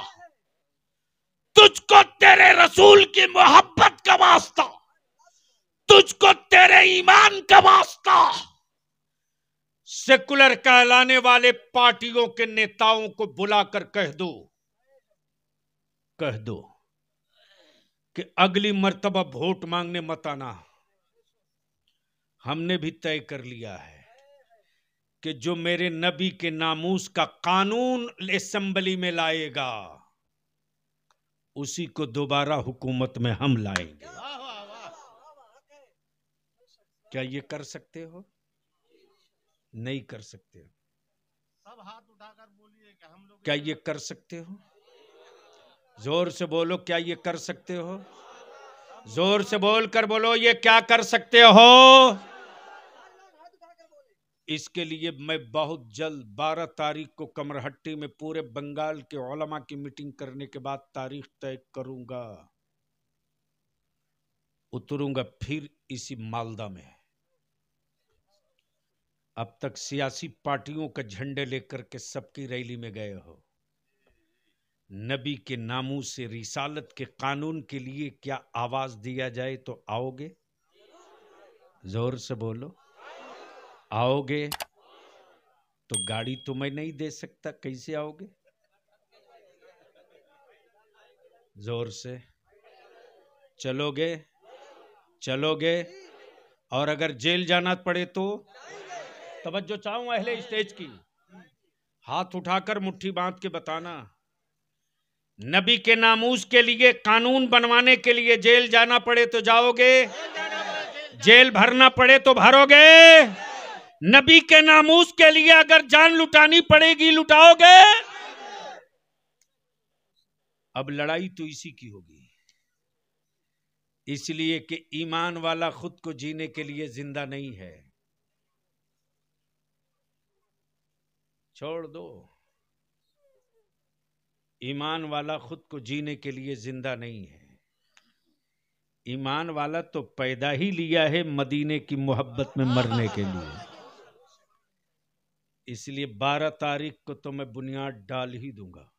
तुझको तेरे रसूल की मोहब्बत का वास्ता तुझको तेरे ईमान का वास्ता सेकुलर कहलाने वाले पार्टियों के नेताओं को बुलाकर कह दो कह दो कि अगली मर्तबा वोट मांगने मत आना हमने भी तय कर लिया है कि जो मेरे नबी के नामूस का कानून असेंबली में लाएगा उसी को दोबारा हुकूमत में हम लाएंगे क्या ये कर सकते हो नहीं कर सकते हो सब हाथ उठाकर बोलिए हम लोग क्या ये कर सकते हो जोर से बोलो क्या ये कर सकते हो जोर से बोल कर बोलो ये क्या कर सकते हो इसके लिए मैं बहुत जल्द बारह तारीख को कमरहट्टी में पूरे बंगाल के ओलमा की मीटिंग करने के बाद तारीख तय करूंगा उतरूंगा फिर इसी मालदा में अब तक सियासी पार्टियों का झंडे लेकर के सबकी रैली में गए हो नबी के नामों से रिसालत के कानून के लिए क्या आवाज दिया जाए तो आओगे जोर से बोलो आओगे तो गाड़ी तो मैं नहीं दे सकता कैसे आओगे जोर से चलोगे चलोगे और अगर जेल जाना पड़े तो तवज्जो चाहूं अहले स्टेज की हाथ उठाकर मुट्ठी बांध के बताना नबी के नामूज के लिए कानून बनवाने के लिए जेल जाना पड़े तो जाओगे जेल भरना पड़े तो भरोगे नबी के नामूस के लिए अगर जान लुटानी पड़ेगी लुटाओगे अब लड़ाई तो इसी की होगी इसलिए कि ईमान वाला खुद को जीने के लिए जिंदा नहीं है छोड़ दो ईमान वाला खुद को जीने के लिए जिंदा नहीं है ईमान वाला तो पैदा ही लिया है मदीने की मोहब्बत में मरने के लिए इसलिए बारह तारीख को तो मैं बुनियाद डाल ही दूंगा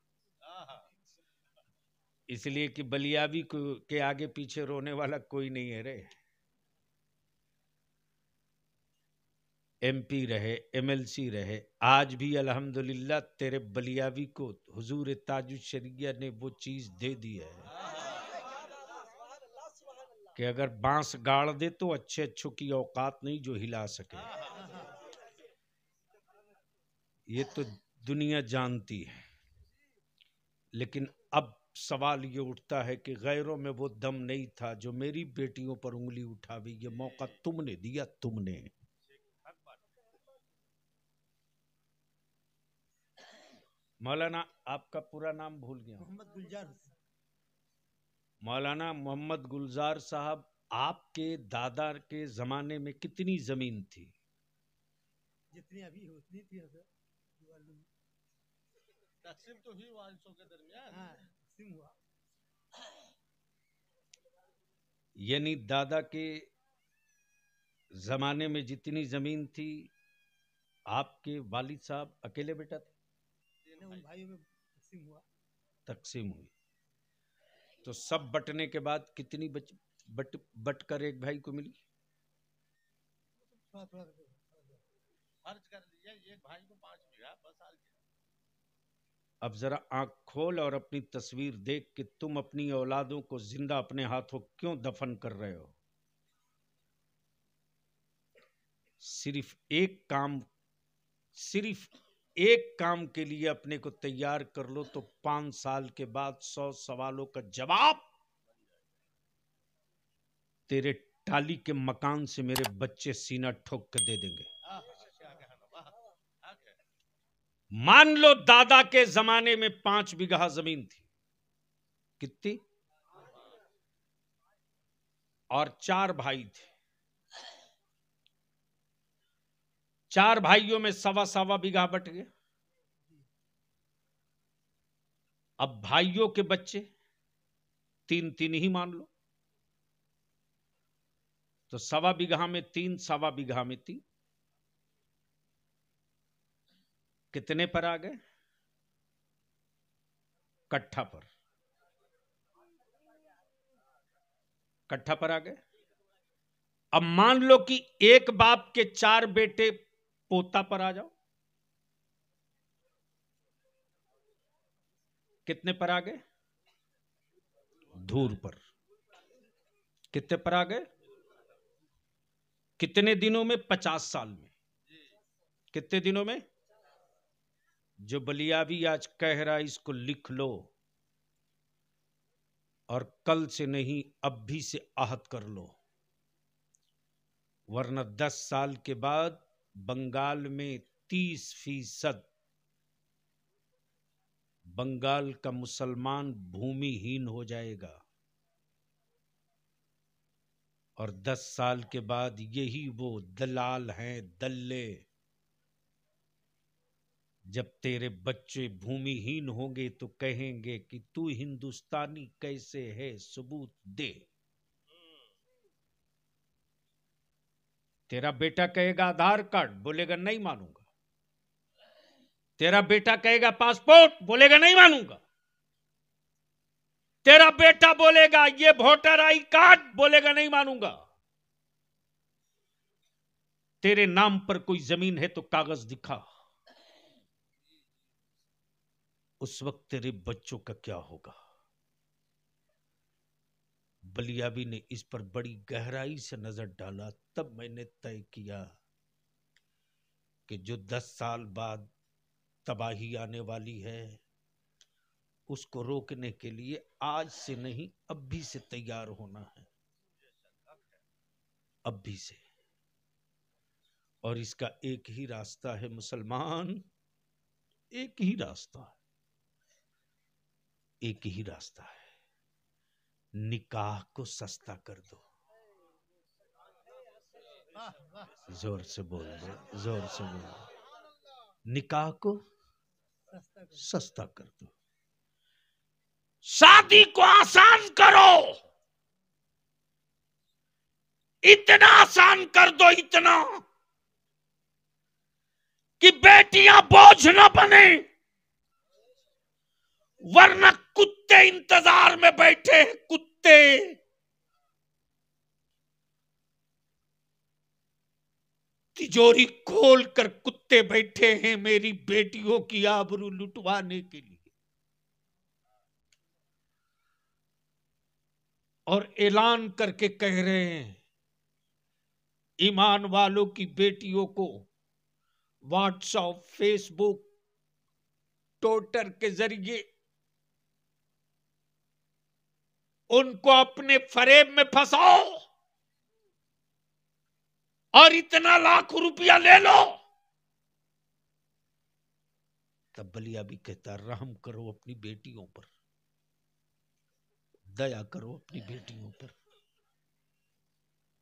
इसलिए कि बलियावी के आगे पीछे रोने वाला कोई नहीं है रे एमपी रहे एमएलसी रहे आज भी अल्हम्दुलिल्लाह तेरे बलियावी को हुजूर ताजुशरिया ने वो चीज दे दी है कि अगर बांस गाड़ दे तो अच्छे अच्छों की औकात नहीं जो हिला सके ये तो दुनिया जानती है लेकिन अब सवाल ये उठता है कि गैरों में वो दम नहीं था जो मेरी बेटियों पर उंगली उठावी ये मौका तुमने दिया तुमने मौलाना आपका पूरा नाम भूल गया मोहम्मद गुलजार मौलाना मोहम्मद गुलजार साहब आपके दादा के जमाने में कितनी जमीन थी जितनी अभी उतनी थी तकसीम तो के दरमियान हाँ, हुआ यानी दादा के ज़माने में जितनी ज़मीन थी आपके वालिद साहब अकेले बेटा थे भाइयों में तकसीम हुआ तकसीम हुई तो सब बटने के बाद कितनी बच बट बट कर एक भाई को मिली थोड़ा कर लिया एक भाई को पाँच अब ज़रा आंख खोल और अपनी तस्वीर देख कि तुम अपनी औलादों को जिंदा अपने हाथों क्यों दफन कर रहे हो सिर्फ एक काम सिर्फ एक काम के लिए अपने को तैयार कर लो तो पांच साल के बाद सौ सवालों का जवाब तेरे टाली के मकान से मेरे बच्चे सीना ठोक कर दे देंगे मान लो दादा के जमाने में पांच बीघा जमीन थी कितनी और चार भाई थे चार भाइयों में सवा सवा बीघा बट गया अब भाइयों के बच्चे तीन तीन ही मान लो तो सवा बीघा में तीन सवा बीघा में तीन कितने पर आ गए कट्ठा पर कट्ठा पर आ गए अब मान लो कि एक बाप के चार बेटे पोता पर आ जाओ कितने पर आ गए धूर पर कितने पर आ गए कितने दिनों में पचास साल में कितने दिनों में जो बलिया भी आज कह रहा है इसको लिख लो और कल से नहीं अब भी से आहत कर लो वरना दस साल के बाद बंगाल में तीस फीसद बंगाल का मुसलमान भूमिहीन हो जाएगा और दस साल के बाद यही वो दलाल हैं दल्ले जब तेरे बच्चे भूमिहीन होंगे तो कहेंगे कि तू हिंदुस्तानी कैसे है सबूत दे तेरा बेटा कहेगा आधार कार्ड बोलेगा नहीं मानूंगा तेरा बेटा कहेगा पासपोर्ट बोलेगा नहीं मानूंगा तेरा बेटा बोलेगा ये वोटर आई कार्ड बोलेगा नहीं मानूंगा तेरे नाम पर कोई जमीन है तो कागज दिखा उस वक्त तेरे बच्चों का क्या होगा बलियाबी ने इस पर बड़ी गहराई से नजर डाला तब मैंने तय किया कि जो दस साल बाद तबाही आने वाली है उसको रोकने के लिए आज से नहीं अब भी से तैयार होना है अब भी से और इसका एक ही रास्ता है मुसलमान एक ही रास्ता है एक ही रास्ता है निकाह को सस्ता कर दो जोर से बोल दो जोर से बोल दो निकाह को सस्ता कर दो शादी को आसान करो इतना आसान कर दो इतना कि बेटियां बोझ न बने वरना कुत्ते इंतजार में बैठे हैं कुत्ते तिजोरी खोल कर कुत्ते बैठे हैं मेरी बेटियों की आबरू लुटवाने के लिए और ऐलान करके कह रहे हैं ईमान वालों की बेटियों को व्हाट्सएप फेसबुक ट्विटर के जरिए उनको अपने फरेब में फंसाओ और इतना लाख रुपया ले लो तब बलिया भी कहता रहम करो अपनी बेटियों पर दया करो अपनी बेटियों पर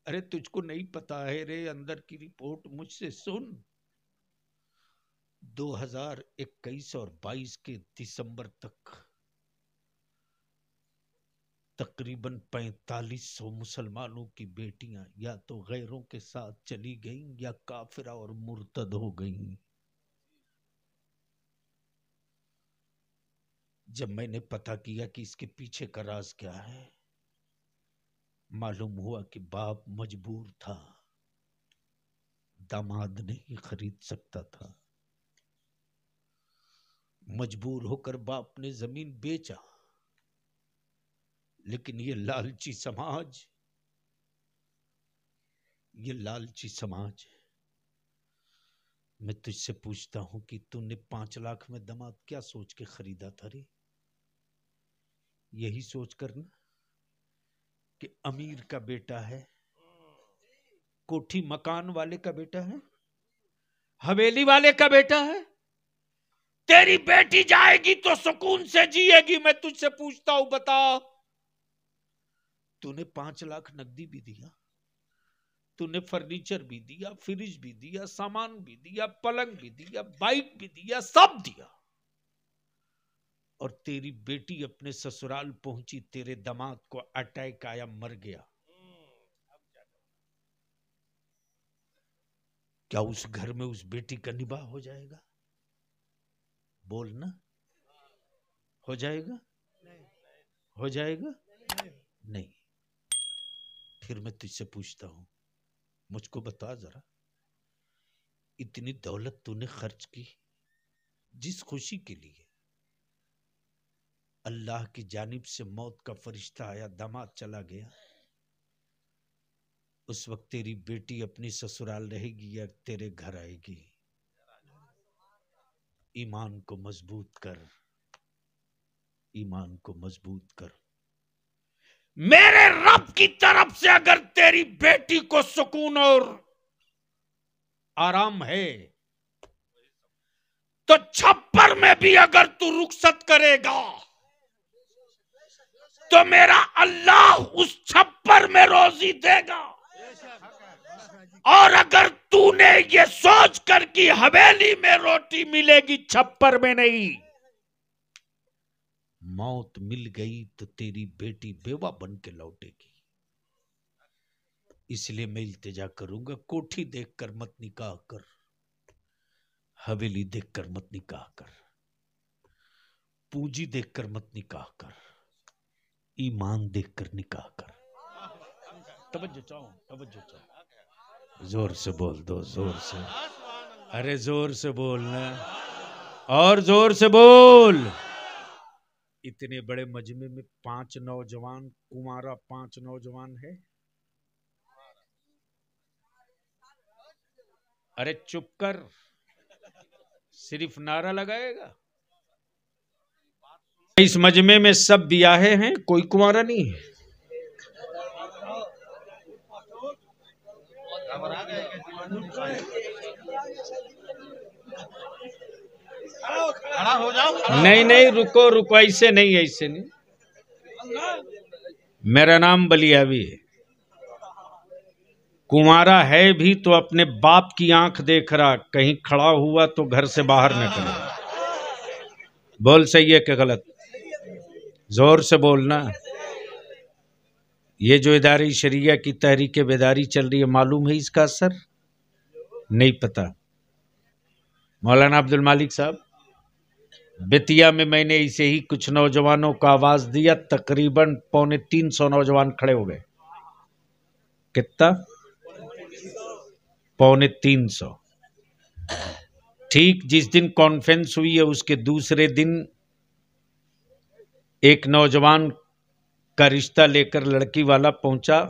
अरे तुझको नहीं पता है रे अंदर की रिपोर्ट मुझसे सुन 2021 और 22 के दिसंबर तक तकरीबन 4500 मुसलमानों की बेटियां या तो गैरों के साथ चली गईं या काफिरा और मुर्तद हो गईं जब मैंने पता किया कि इसके पीछे का राज क्या है मालूम हुआ कि बाप मजबूर था दामाद नहीं खरीद सकता था मजबूर होकर बाप ने जमीन बेचा लेकिन ये लालची समाज ये लालची समाज मैं तुझसे पूछता हूं कि तूने पांच लाख में दमाद क्या सोच के खरीदा था रे यही सोच कर ना कि अमीर का बेटा है कोठी मकान वाले का बेटा है हवेली वाले का बेटा है तेरी बेटी जाएगी तो सुकून से जिएगी मैं तुझसे पूछता हूं बता तूने पांच लाख नकदी भी दिया तूने फर्नीचर भी दिया फ्रिज भी दिया सामान भी दिया पलंग भी दिया बाइक भी दिया सब दिया और तेरी बेटी अपने ससुराल पहुंची तेरे दमाद को अटैक आया मर गया क्या उस घर में उस बेटी का निभा हो जाएगा बोल ना हो जाएगा हो जाएगा नहीं फिर मैं तुझसे पूछता हूँ मुझको बता ज़रा इतनी दौलत तूने खर्च की जिस खुशी के लिए अल्लाह की जानिब से मौत का फरिश्ता आया दामाद चला गया उस वक्त तेरी बेटी अपनी ससुराल रहेगी या तेरे घर आएगी ईमान को मजबूत कर ईमान को मजबूत कर मेरे रब की तरफ से अगर तेरी बेटी को सुकून और आराम है तो छप्पर में भी अगर तू रुखसत करेगा तो मेरा अल्लाह उस छप्पर में रोजी देगा और अगर तूने ये सोच कर कि हवेली में रोटी मिलेगी छप्पर में नहीं मौत मिल गई तो तेरी बेटी बेवा बन के लौटेगी इसलिए मैं इल्तजा करूंगा कोठी देखकर मत निकाह कर हवेली देखकर मत निकाह कर पूंजी देखकर मत निकाह कर ईमान देखकर निकाह कर तवज्जो चाहो तवज्जो चाहो जोर से बोल दो जोर से अरे जोर से बोलना और जोर से बोल इतने बड़े मजमे में पांच नौजवान कुमारा पांच नौजवान है अरे चुप कर सिर्फ नारा लगाएगा इस मजमे में सब बियाहे हैं कोई कुमारा नहीं है नहीं नहीं रुको रुको ऐसे नहीं ऐसे नहीं मेरा नाम बलियावी है कुमारा है भी तो अपने बाप की आंख देख रहा कहीं खड़ा हुआ तो घर से बाहर निकल बोल सही है क्या गलत जोर से बोलना ये जो इदारी शरिया की तहरीक बेदारी चल रही है मालूम है इसका असर नहीं पता मौलाना अब्दुल मालिक साहब बेतिया में मैंने इसे ही कुछ नौजवानों का आवाज़ दिया तकरीबन पौने तीन सौ नौजवान खड़े हो गए कितना पौने तीन सौ ठीक जिस दिन कॉन्फ्रेंस हुई है उसके दूसरे दिन एक नौजवान का रिश्ता लेकर लड़की वाला पहुंचा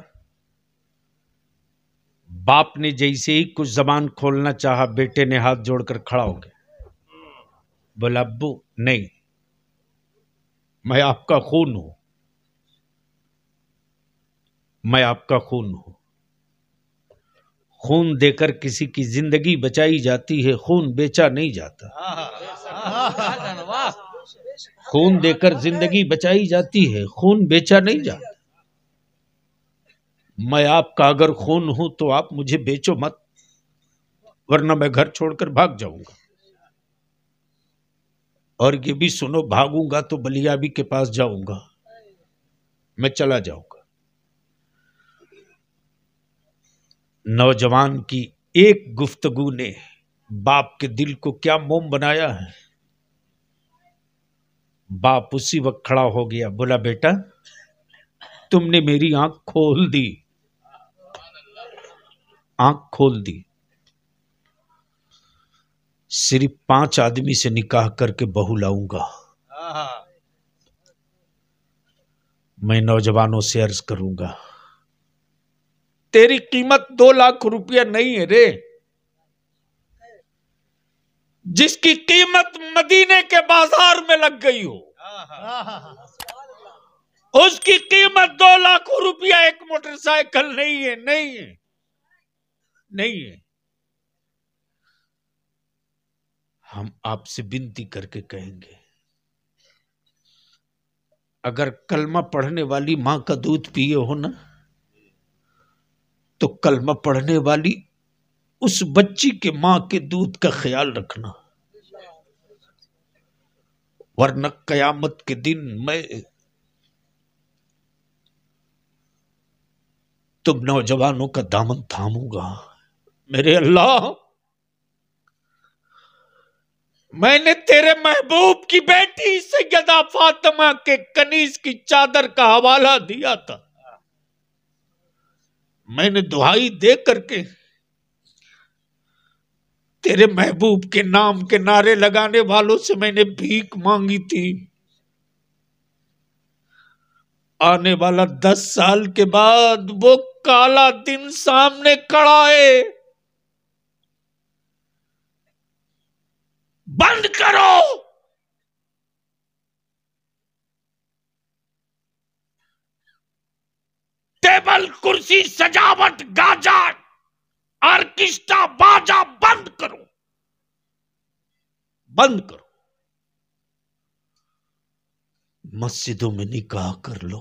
बाप ने जैसे ही कुछ जबान खोलना चाहा बेटे ने हाथ जोड़कर खड़ा हो गया बोलाबू नहीं मैं आपका खून हूं मैं आपका खून हूं खून देकर किसी की जिंदगी बचाई जाती है खून बेचा नहीं जाता खून देकर जिंदगी बचाई जाती है खून बेचा नहीं जाता मैं आपका अगर खून हूं तो आप मुझे बेचो मत वरना मैं घर छोड़कर भाग जाऊंगा और ये भी सुनो भागूंगा तो बलिया भी के पास जाऊंगा मैं चला जाऊंगा नौजवान की एक गुफ्तगु ने बाप के दिल को क्या मोम बनाया है बाप उसी वक्त खड़ा हो गया बोला बेटा तुमने मेरी आंख खोल दी आंख खोल दी सिर्फ पांच आदमी से निकाह करके बहू लाऊंगा मैं नौजवानों से अर्ज करूंगा तेरी कीमत दो लाख रुपया नहीं है रे जिसकी कीमत मदीने के बाजार में लग गई हो उसकी कीमत दो लाख रुपया एक मोटरसाइकिल नहीं है नहीं है नहीं है हम आपसे विनती करके कहेंगे अगर कलमा पढ़ने वाली मां का दूध पिए हो ना तो कलमा पढ़ने वाली उस बच्ची के मां के दूध का ख्याल रखना वरना कयामत के दिन मैं तुम नौजवानों का दामन थामूंगा मेरे अल्लाह मैंने तेरे महबूब की बेटी से गदा फातमा के कनीज की चादर का हवाला दिया था मैंने दुहाई दे करके तेरे महबूब के नाम के नारे लगाने वालों से मैंने भीख मांगी थी आने वाला दस साल के बाद वो काला दिन सामने कड़ाए है बंद करो टेबल कुर्सी सजावट गाजा ऑर्केस्ट्रा बाजा बंद करो बंद करो मस्जिदों में निकाह कर लो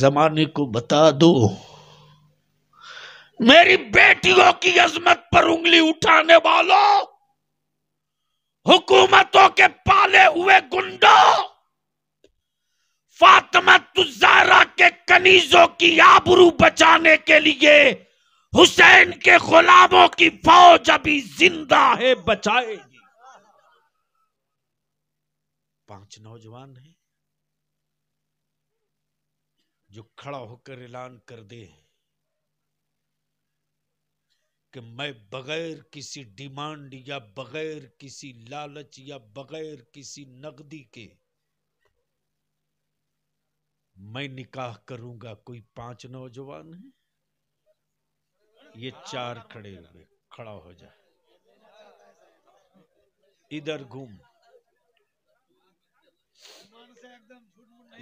जमाने को बता दो मेरी बेटियों की अजमत पर उंगली उठाने वालों हुकूमतों के पाले हुए गुंडों फातिमा तुजारा के कनीजों की आबरू बचाने के लिए हुसैन के गुलामों की फौज अभी जिंदा है बचाएगी पांच नौजवान हैं जो खड़ा होकर ऐलान कर दे हैं कि मैं बगैर किसी डिमांड या बगैर किसी लालच या बगैर किसी नकदी के मैं निकाह करूंगा कोई पांच नौजवान है ये चार खड़े हुए खड़ा हो जाए इधर घूम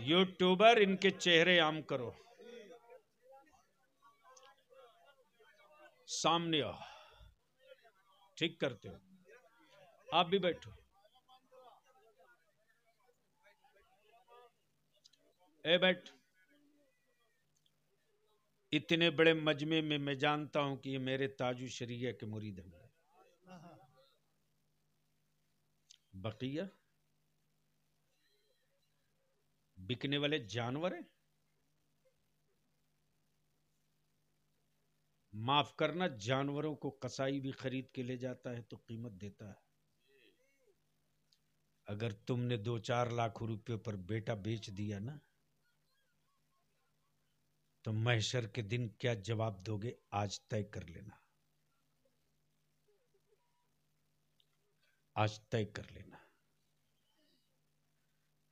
यूट्यूबर इनके चेहरे आम करो सामने आओ ठीक करते हो आप भी बैठो ए बैठ इतने बड़े मजमे में मैं जानता हूं कि ये मेरे ताजू शरीया के मुरीद हैं बकिया बिकने वाले जानवर हैं माफ करना जानवरों को कसाई भी खरीद के ले जाता है तो कीमत देता है अगर तुमने दो चार लाख रुपये पर बेटा बेच दिया ना तो महेशर के दिन क्या जवाब दोगे आज तय कर लेना आज तय कर लेना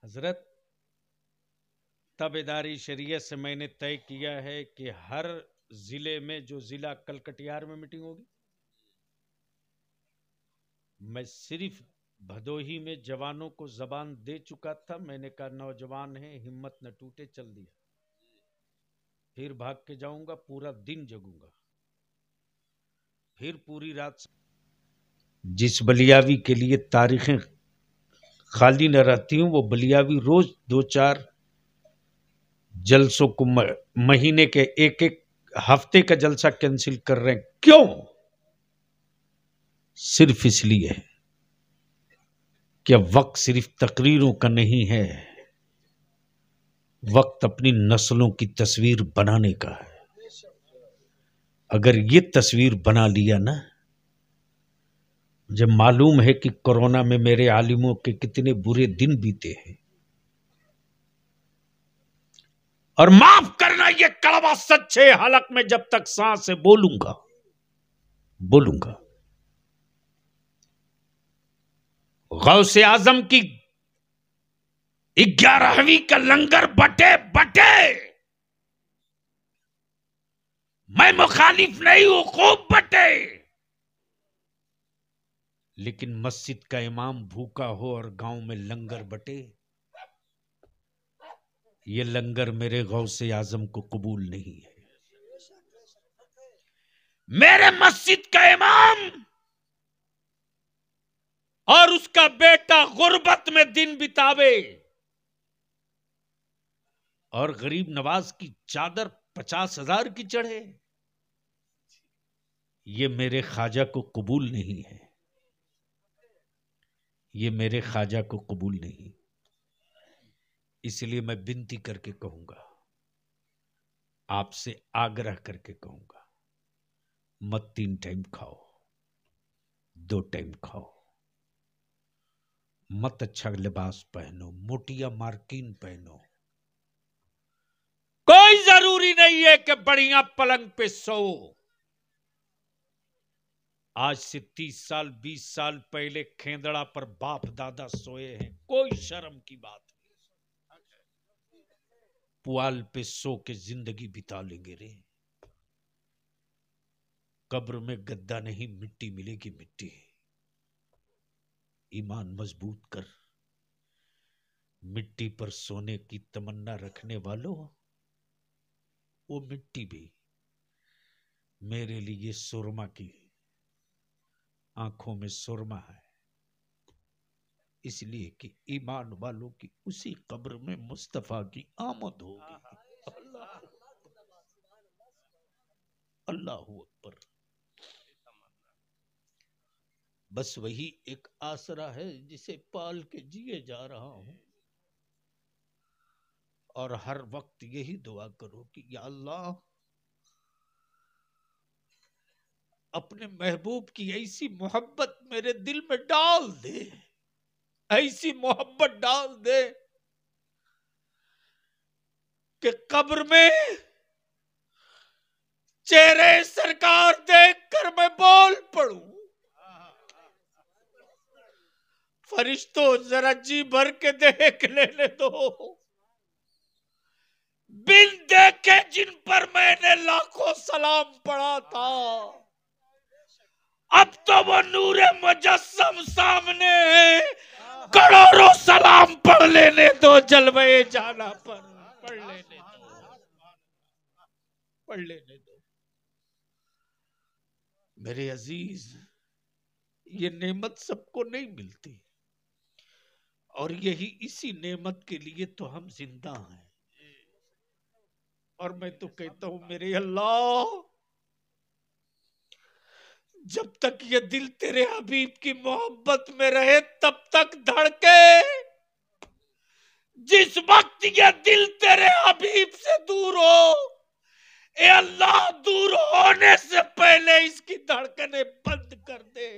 हजरत तबेदारी शरीय से मैंने तय किया है कि हर ज़िले में जो ज़िला कलकटियार में मीटिंग होगी मैं सिर्फ भदोही में जवानों को जबान दे चुका था मैंने कहा नौजवान है हिम्मत न टूटे चल दिया फिर भाग के जाऊंगा पूरा दिन जगूंगा फिर पूरी रात जिस बलियावी के लिए तारीखें खाली न रहती हूं वो बलियावी रोज दो चार जलसों को महीने के एक एक हफ्ते का जलसा कैंसिल कर रहे हैं क्यों सिर्फ इसलिए क्या कि अब वक्त सिर्फ तकरीरों का नहीं है वक्त अपनी नस्लों की तस्वीर बनाने का है अगर ये तस्वीर बना लिया ना मुझे मालूम है कि कोरोना में मेरे आलिमों के कितने बुरे दिन बीते हैं और माफ ये कड़वा सच्चे हालत में जब तक सांस बोलूंगा बोलूंगा गौ से आजम की ग्यारहवीं का लंगर बटे बटे मैं मुखालिफ नहीं हूं खूब बटे लेकिन मस्जिद का इमाम भूखा हो और गांव में लंगर बटे ये लंगर मेरे गौ से आजम को कबूल नहीं है मेरे मस्जिद का इमाम और उसका बेटा गुर्बत में दिन बितावे और गरीब नवाज की चादर पचास हजार की चढ़े ये मेरे खाजा को कबूल नहीं है ये मेरे खाजा को कबूल नहीं इसलिए मैं विनती करके कहूंगा आपसे आग्रह करके कहूंगा मत तीन टाइम खाओ दो टाइम खाओ मत अच्छा लिबास पहनो मोटिया मार्किन पहनो कोई जरूरी नहीं है कि बढ़िया पलंग पे सो आज से तीस साल बीस साल पहले खेंदड़ा पर बाप दादा सोए हैं कोई शर्म की बात पुआल पे सो के जिंदगी बिता लेंगे रे कब्र में गद्दा नहीं मिट्टी मिलेगी मिट्टी ईमान मजबूत कर मिट्टी पर सोने की तमन्ना रखने वालों वो मिट्टी भी मेरे लिए सुरमा की आंखों में सुरमा है इसलिए कि ईमान वालों की उसी कब्र में मुस्तफ़ा की आमद होगी अल्लाह अकबर बस वही एक आसरा है जिसे पाल के जिए जा रहा हूं और हर वक्त यही दुआ करो कि या अल्लाह अपने महबूब की ऐसी मोहब्बत मेरे दिल में डाल दे ऐसी मोहब्बत डाल दे कि कब्र में चेहरे सरकार देखकर मैं बोल पड़ू फरिश्तों जरा जी भर के देख लेने दो बिन देखे जिन पर मैंने लाखों सलाम पढ़ा था अब तो वो नूरे मुजस्म सामने है करोड़ों सलाम पढ़ लेने दो जलवे जाना पर पढ़ लेने दो पढ़ लेने दो मेरे अजीज ये नेमत सबको नहीं मिलती और यही इसी नेमत के लिए तो हम जिंदा हैं और मैं तो कहता हूं मेरे अल्लाह जब तक ये दिल तेरे हबीब की मोहब्बत में रहे तब तक धड़के जिस वक्त ये दिल तेरे हबीब से दूर हो ए अल्लाह दूर होने से पहले इसकी धड़कने बंद कर दे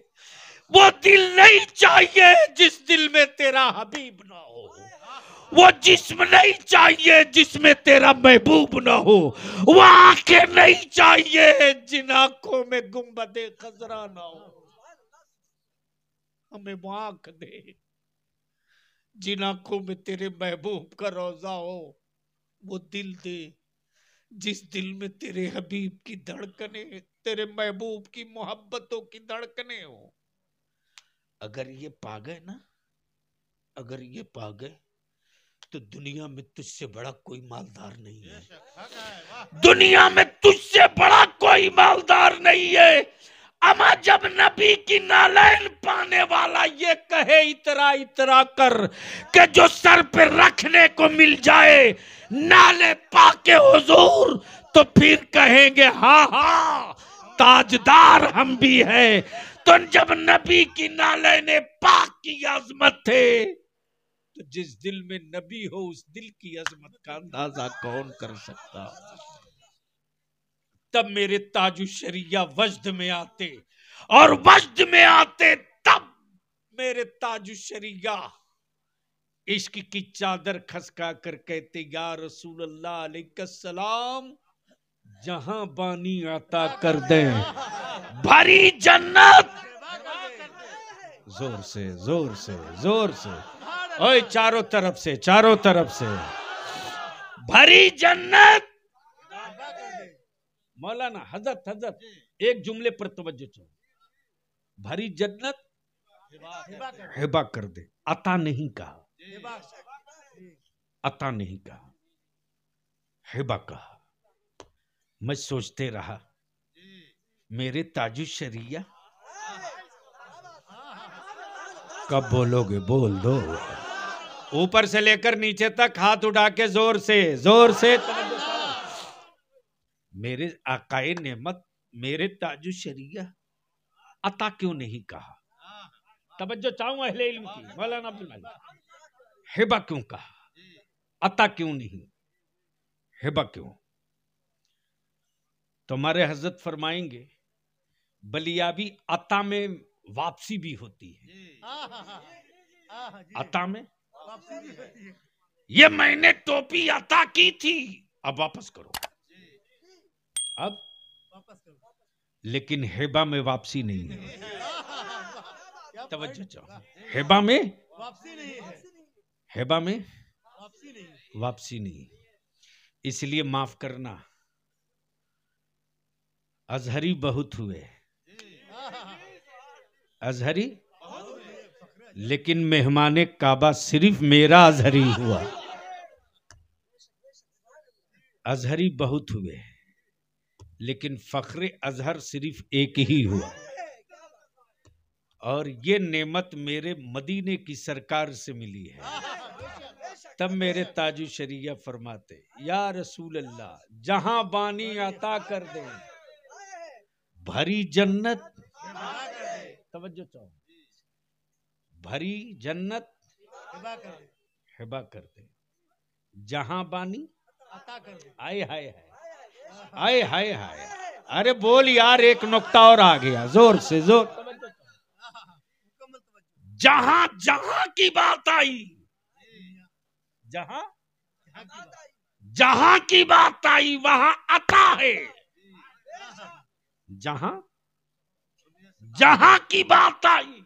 वो दिल नहीं चाहिए जिस दिल में तेरा हबीब ना हो वो जिसम नहीं चाहिए जिसमें तेरा महबूब ना हो वो आंखें नहीं चाहिए जिन आंखों में गुम्बदे खजरा ना हो हमें वो आंख दे जिन आंखों में तेरे महबूब का रोजा हो वो दिल दे जिस दिल में तेरे हबीब की धड़कने तेरे महबूब की मोहब्बतों की धड़कने हो अगर ये पा गए ना अगर ये पा गए तो दुनिया में तुझसे बड़ा कोई मालदार नहीं है दुनिया में तुझसे बड़ा कोई मालदार नहीं है अमा जब नबी की नालैन पाने वाला ये कहे इतरा इतरा कर के जो सर पे रखने को मिल जाए नाले पाके हुजूर तो फिर कहेंगे हा हा ताजदार हम भी हैं तो जब नबी की नालैन पाक की आजमत थे तो जिस दिल में नबी हो उस दिल की अजमत का अंदाजा कौन कर सकता तब मेरे ताजु शरिया वजद में आते और वजद में आते तब मेरे ताजु शरिया इश्क की चादर खसका कर कहते या रसूल अल्लाह जहां बानी आता कर दे भरी जन्नत जोर से जोर से जोर से ओए चारों तरफ से चारों तरफ से भरी जन्नत मौलाना हजरत हजरत एक जुमले पर तवज्जो चो भरी जन्नत हिबा कर दे अता नहीं कहा अता नहीं कहा हिबा कहा मैं सोचते रहा मेरे ताजु शरिया कब बोलोगे बोल दो ऊपर से लेकर नीचे तक हाथ उठा के जोर से जोर से मेरे आकाए नेमत मेरे ताजु शरिया अता क्यों नहीं कहा तवज्जो चाहूं अहले इल्म की मौलाना अब्दुल मलिक हिबा क्यों कहा अता क्यों नहीं हिबा क्यों तुम्हारे तो हजरत फरमाएंगे बलिया भी अता में वापसी भी होती है अता में ये मैंने टोपी अता की थी अब वापस करो अब लेकिन हेबा में वापसी नहीं है तवज्जो चाहो हेबा में वापसी नहीं है हेबा में वापसी नहीं वापसी नहीं इसलिए माफ करना अजहरी बहुत हुए हाँ, हाँ, हाँ। अजहरी लेकिन मेहमान काबा सिर्फ मेरा अजहरी हुआ अजहरी बहुत हुए लेकिन फख्र अजहर सिर्फ एक ही हुआ और ये नेमत मेरे मदीने की सरकार से मिली है तब मेरे ताजु शरिया फरमाते या रसूल अल्लाह जहां बानी अता कर दे भरी जन्नत तवज्जो चाहो भरी जन्नत हिबा कर दे जहां बानी आए हाय हाय आए हाय हाय अरे बोल यार एक नुकता और आ गया जोर से जोर जहां जहां की बात आई जहां जहां की बात आई वहां अता है जहां जहां की बात आई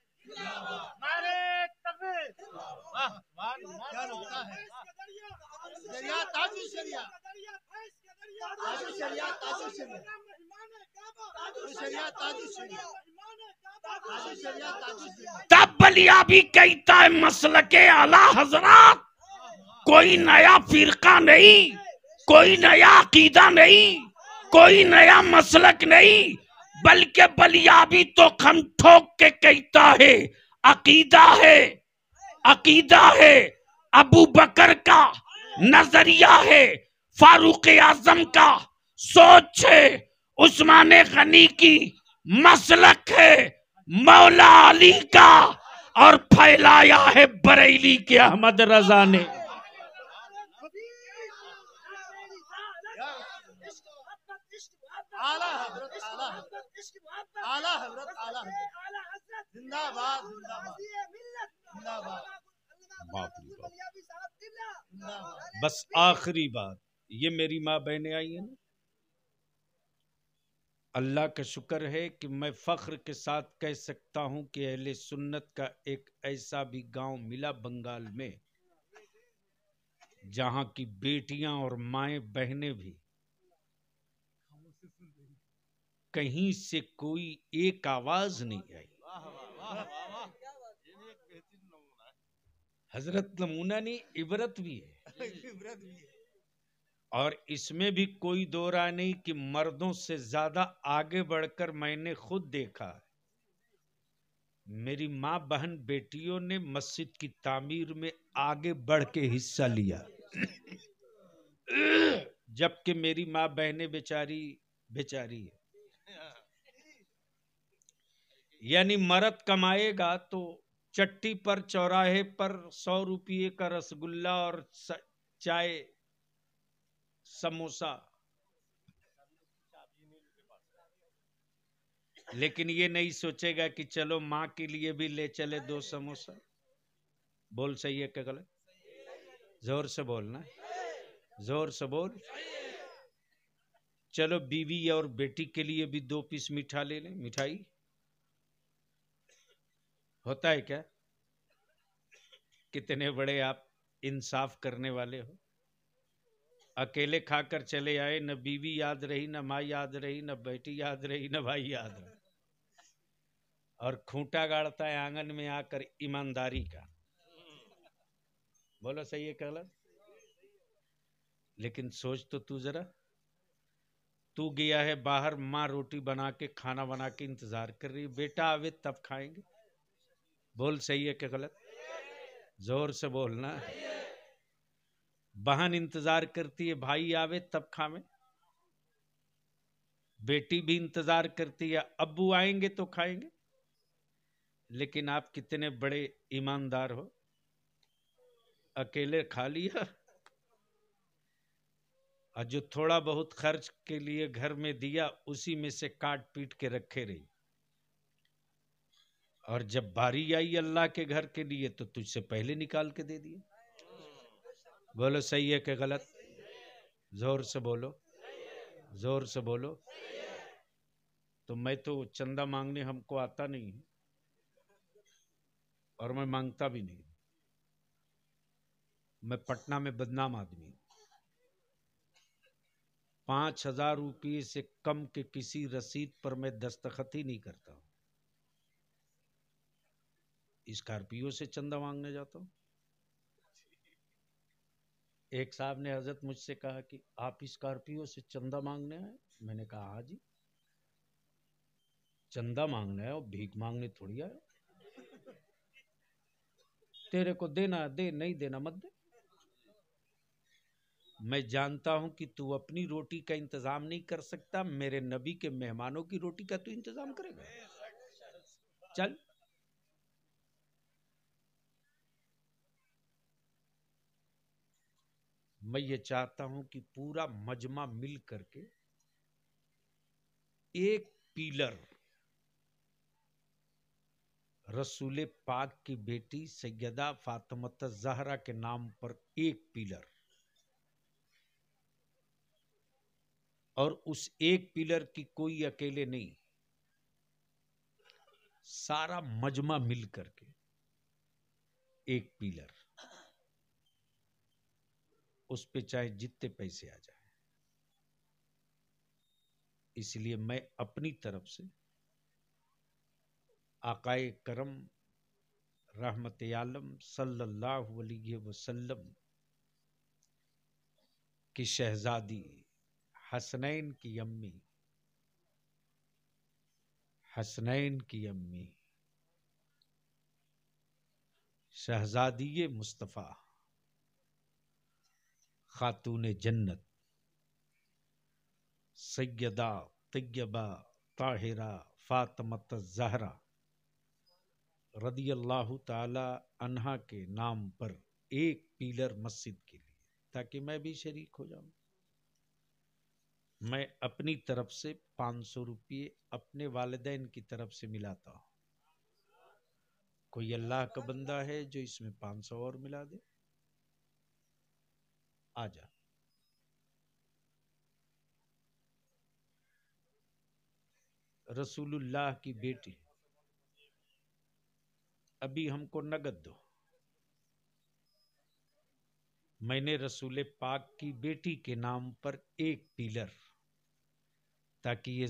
नारे तब बलिया भी कहता है मसल के आला हजरात कोई नया फिरका नहीं कोई नया अकीदा नहीं कोई नया मसलक नहीं बल्कि बलियाबी तो खम ठोक के कहता है अकीदा है अकीदा है अबू बकर का नजरिया है फारूक आजम का सोच है उस्मान गनी की मसलक है मौला अली का और फैलाया है बरेली के अहमद रजा ने आला हजरत आला हजरत जिंदाबाद जिंदाबाद बस आखिरी बात ये मेरी माँ बहने आई है अल्लाह का शुक्र है कि मैं फ़ख्र के साथ कह सकता हूँ कि अहले सुन्नत का एक ऐसा भी गांव मिला बंगाल में जहाँ की बेटियाँ और माएँ बहनें भी कहीं से कोई एक आवाज नहीं आई हजरत नमूना ने इबरत भी है और इसमें भी कोई दोरा नहीं कि मर्दों से ज्यादा आगे बढ़कर मैंने खुद देखा है मेरी माँ बहन बेटियों ने मस्जिद की तामीर में आगे बढ़ के हिस्सा लिया जबकि मेरी माँ बहने बेचारी बेचारी है यानी मरद कमाएगा तो चट्टी पर चौराहे पर सौ रुपये का रसगुल्ला और चाय समोसा लेकिन ये नहीं सोचेगा कि चलो माँ के लिए भी ले चले दो समोसा बोल सही है क्या गलत जोर से बोलना जोर से बोल चलो बीवी और बेटी के लिए भी दो पीस मिठा ले लें मिठाई होता है क्या कितने बड़े आप इंसाफ करने वाले हो अकेले खाकर चले आए न बीवी याद रही न माँ याद रही न बेटी याद रही न भाई याद रही और खूंटा गाड़ता है आंगन में आकर ईमानदारी का बोलो सही है कहला लेकिन सोच तो तू जरा तू गया है बाहर माँ रोटी बना के खाना बना के इंतजार कर रही बेटा आवे तब खाएंगे बोल सही है क्या गलत जोर से बोलना बहन इंतजार करती है भाई आवे तब खावे बेटी भी इंतजार करती है अबू आएंगे तो खाएंगे लेकिन आप कितने बड़े ईमानदार हो अकेले खा लिया और जो थोड़ा बहुत खर्च के लिए घर में दिया उसी में से काट पीट के रखे रही और जब बारी आई अल्लाह के घर के लिए तो तुझसे पहले निकाल के दे दिए बोलो सही है कि गलत जोर से बोलो जोर से बोलो तो मैं तो चंदा मांगने हमको आता नहीं है और मैं मांगता भी नहीं मैं पटना में बदनाम आदमी पांच हजार रुपये से कम के किसी रसीद पर मैं दस्तखत ही नहीं करता हूं स्कॉर्पियो से चंदा मांगने जाता हूँ एक साहब ने हजरत मुझसे कहा कि आप स्कॉर्पियो से चंदा मांगने आए मैंने कहा हाँ जी चंदा मांगने आए और भीख मांगने थोड़ी आए तेरे को देना दे नहीं देना मत दे मैं जानता हूं कि तू अपनी रोटी का इंतजाम नहीं कर सकता मेरे नबी के मेहमानों की रोटी का तू इंतजाम करेगा चल मैं ये चाहता हूं कि पूरा मजमा मिल करके एक पीलर रसूल पाक की बेटी सैयदा फातमत जहरा के नाम पर एक पिलर और उस एक पिलर की कोई अकेले नहीं सारा मजमा मिल करके एक पिलर उस पर चाहे जितने पैसे आ जाए इसलिए मैं अपनी तरफ से आकाए करम रहमत आलम सल्लल्लाहु अलैहि वसल्लम की शहजादी हसनैन की अम्मी हसनैन की अम्मी शहजादी मुस्तफ़ा खातून जन्नत सैदा तैयबा ताहिरा फ़ातमत जहरा रदी अल्लाह तन्हा के नाम पर एक पीलर मस्जिद के लिए ताकि मैं भी शरीक हो जाऊं मैं अपनी तरफ से पाँच सौ रुपये अपने वालदेन की तरफ से मिलाता हूँ कोई अल्लाह का बंदा है जो इसमें पाँच सौ और मिला दे जा रसूलुल्लाह की बेटी अभी हमको नगद दो मैंने रसूल पाक की बेटी के नाम पर एक पीलर ताकि ये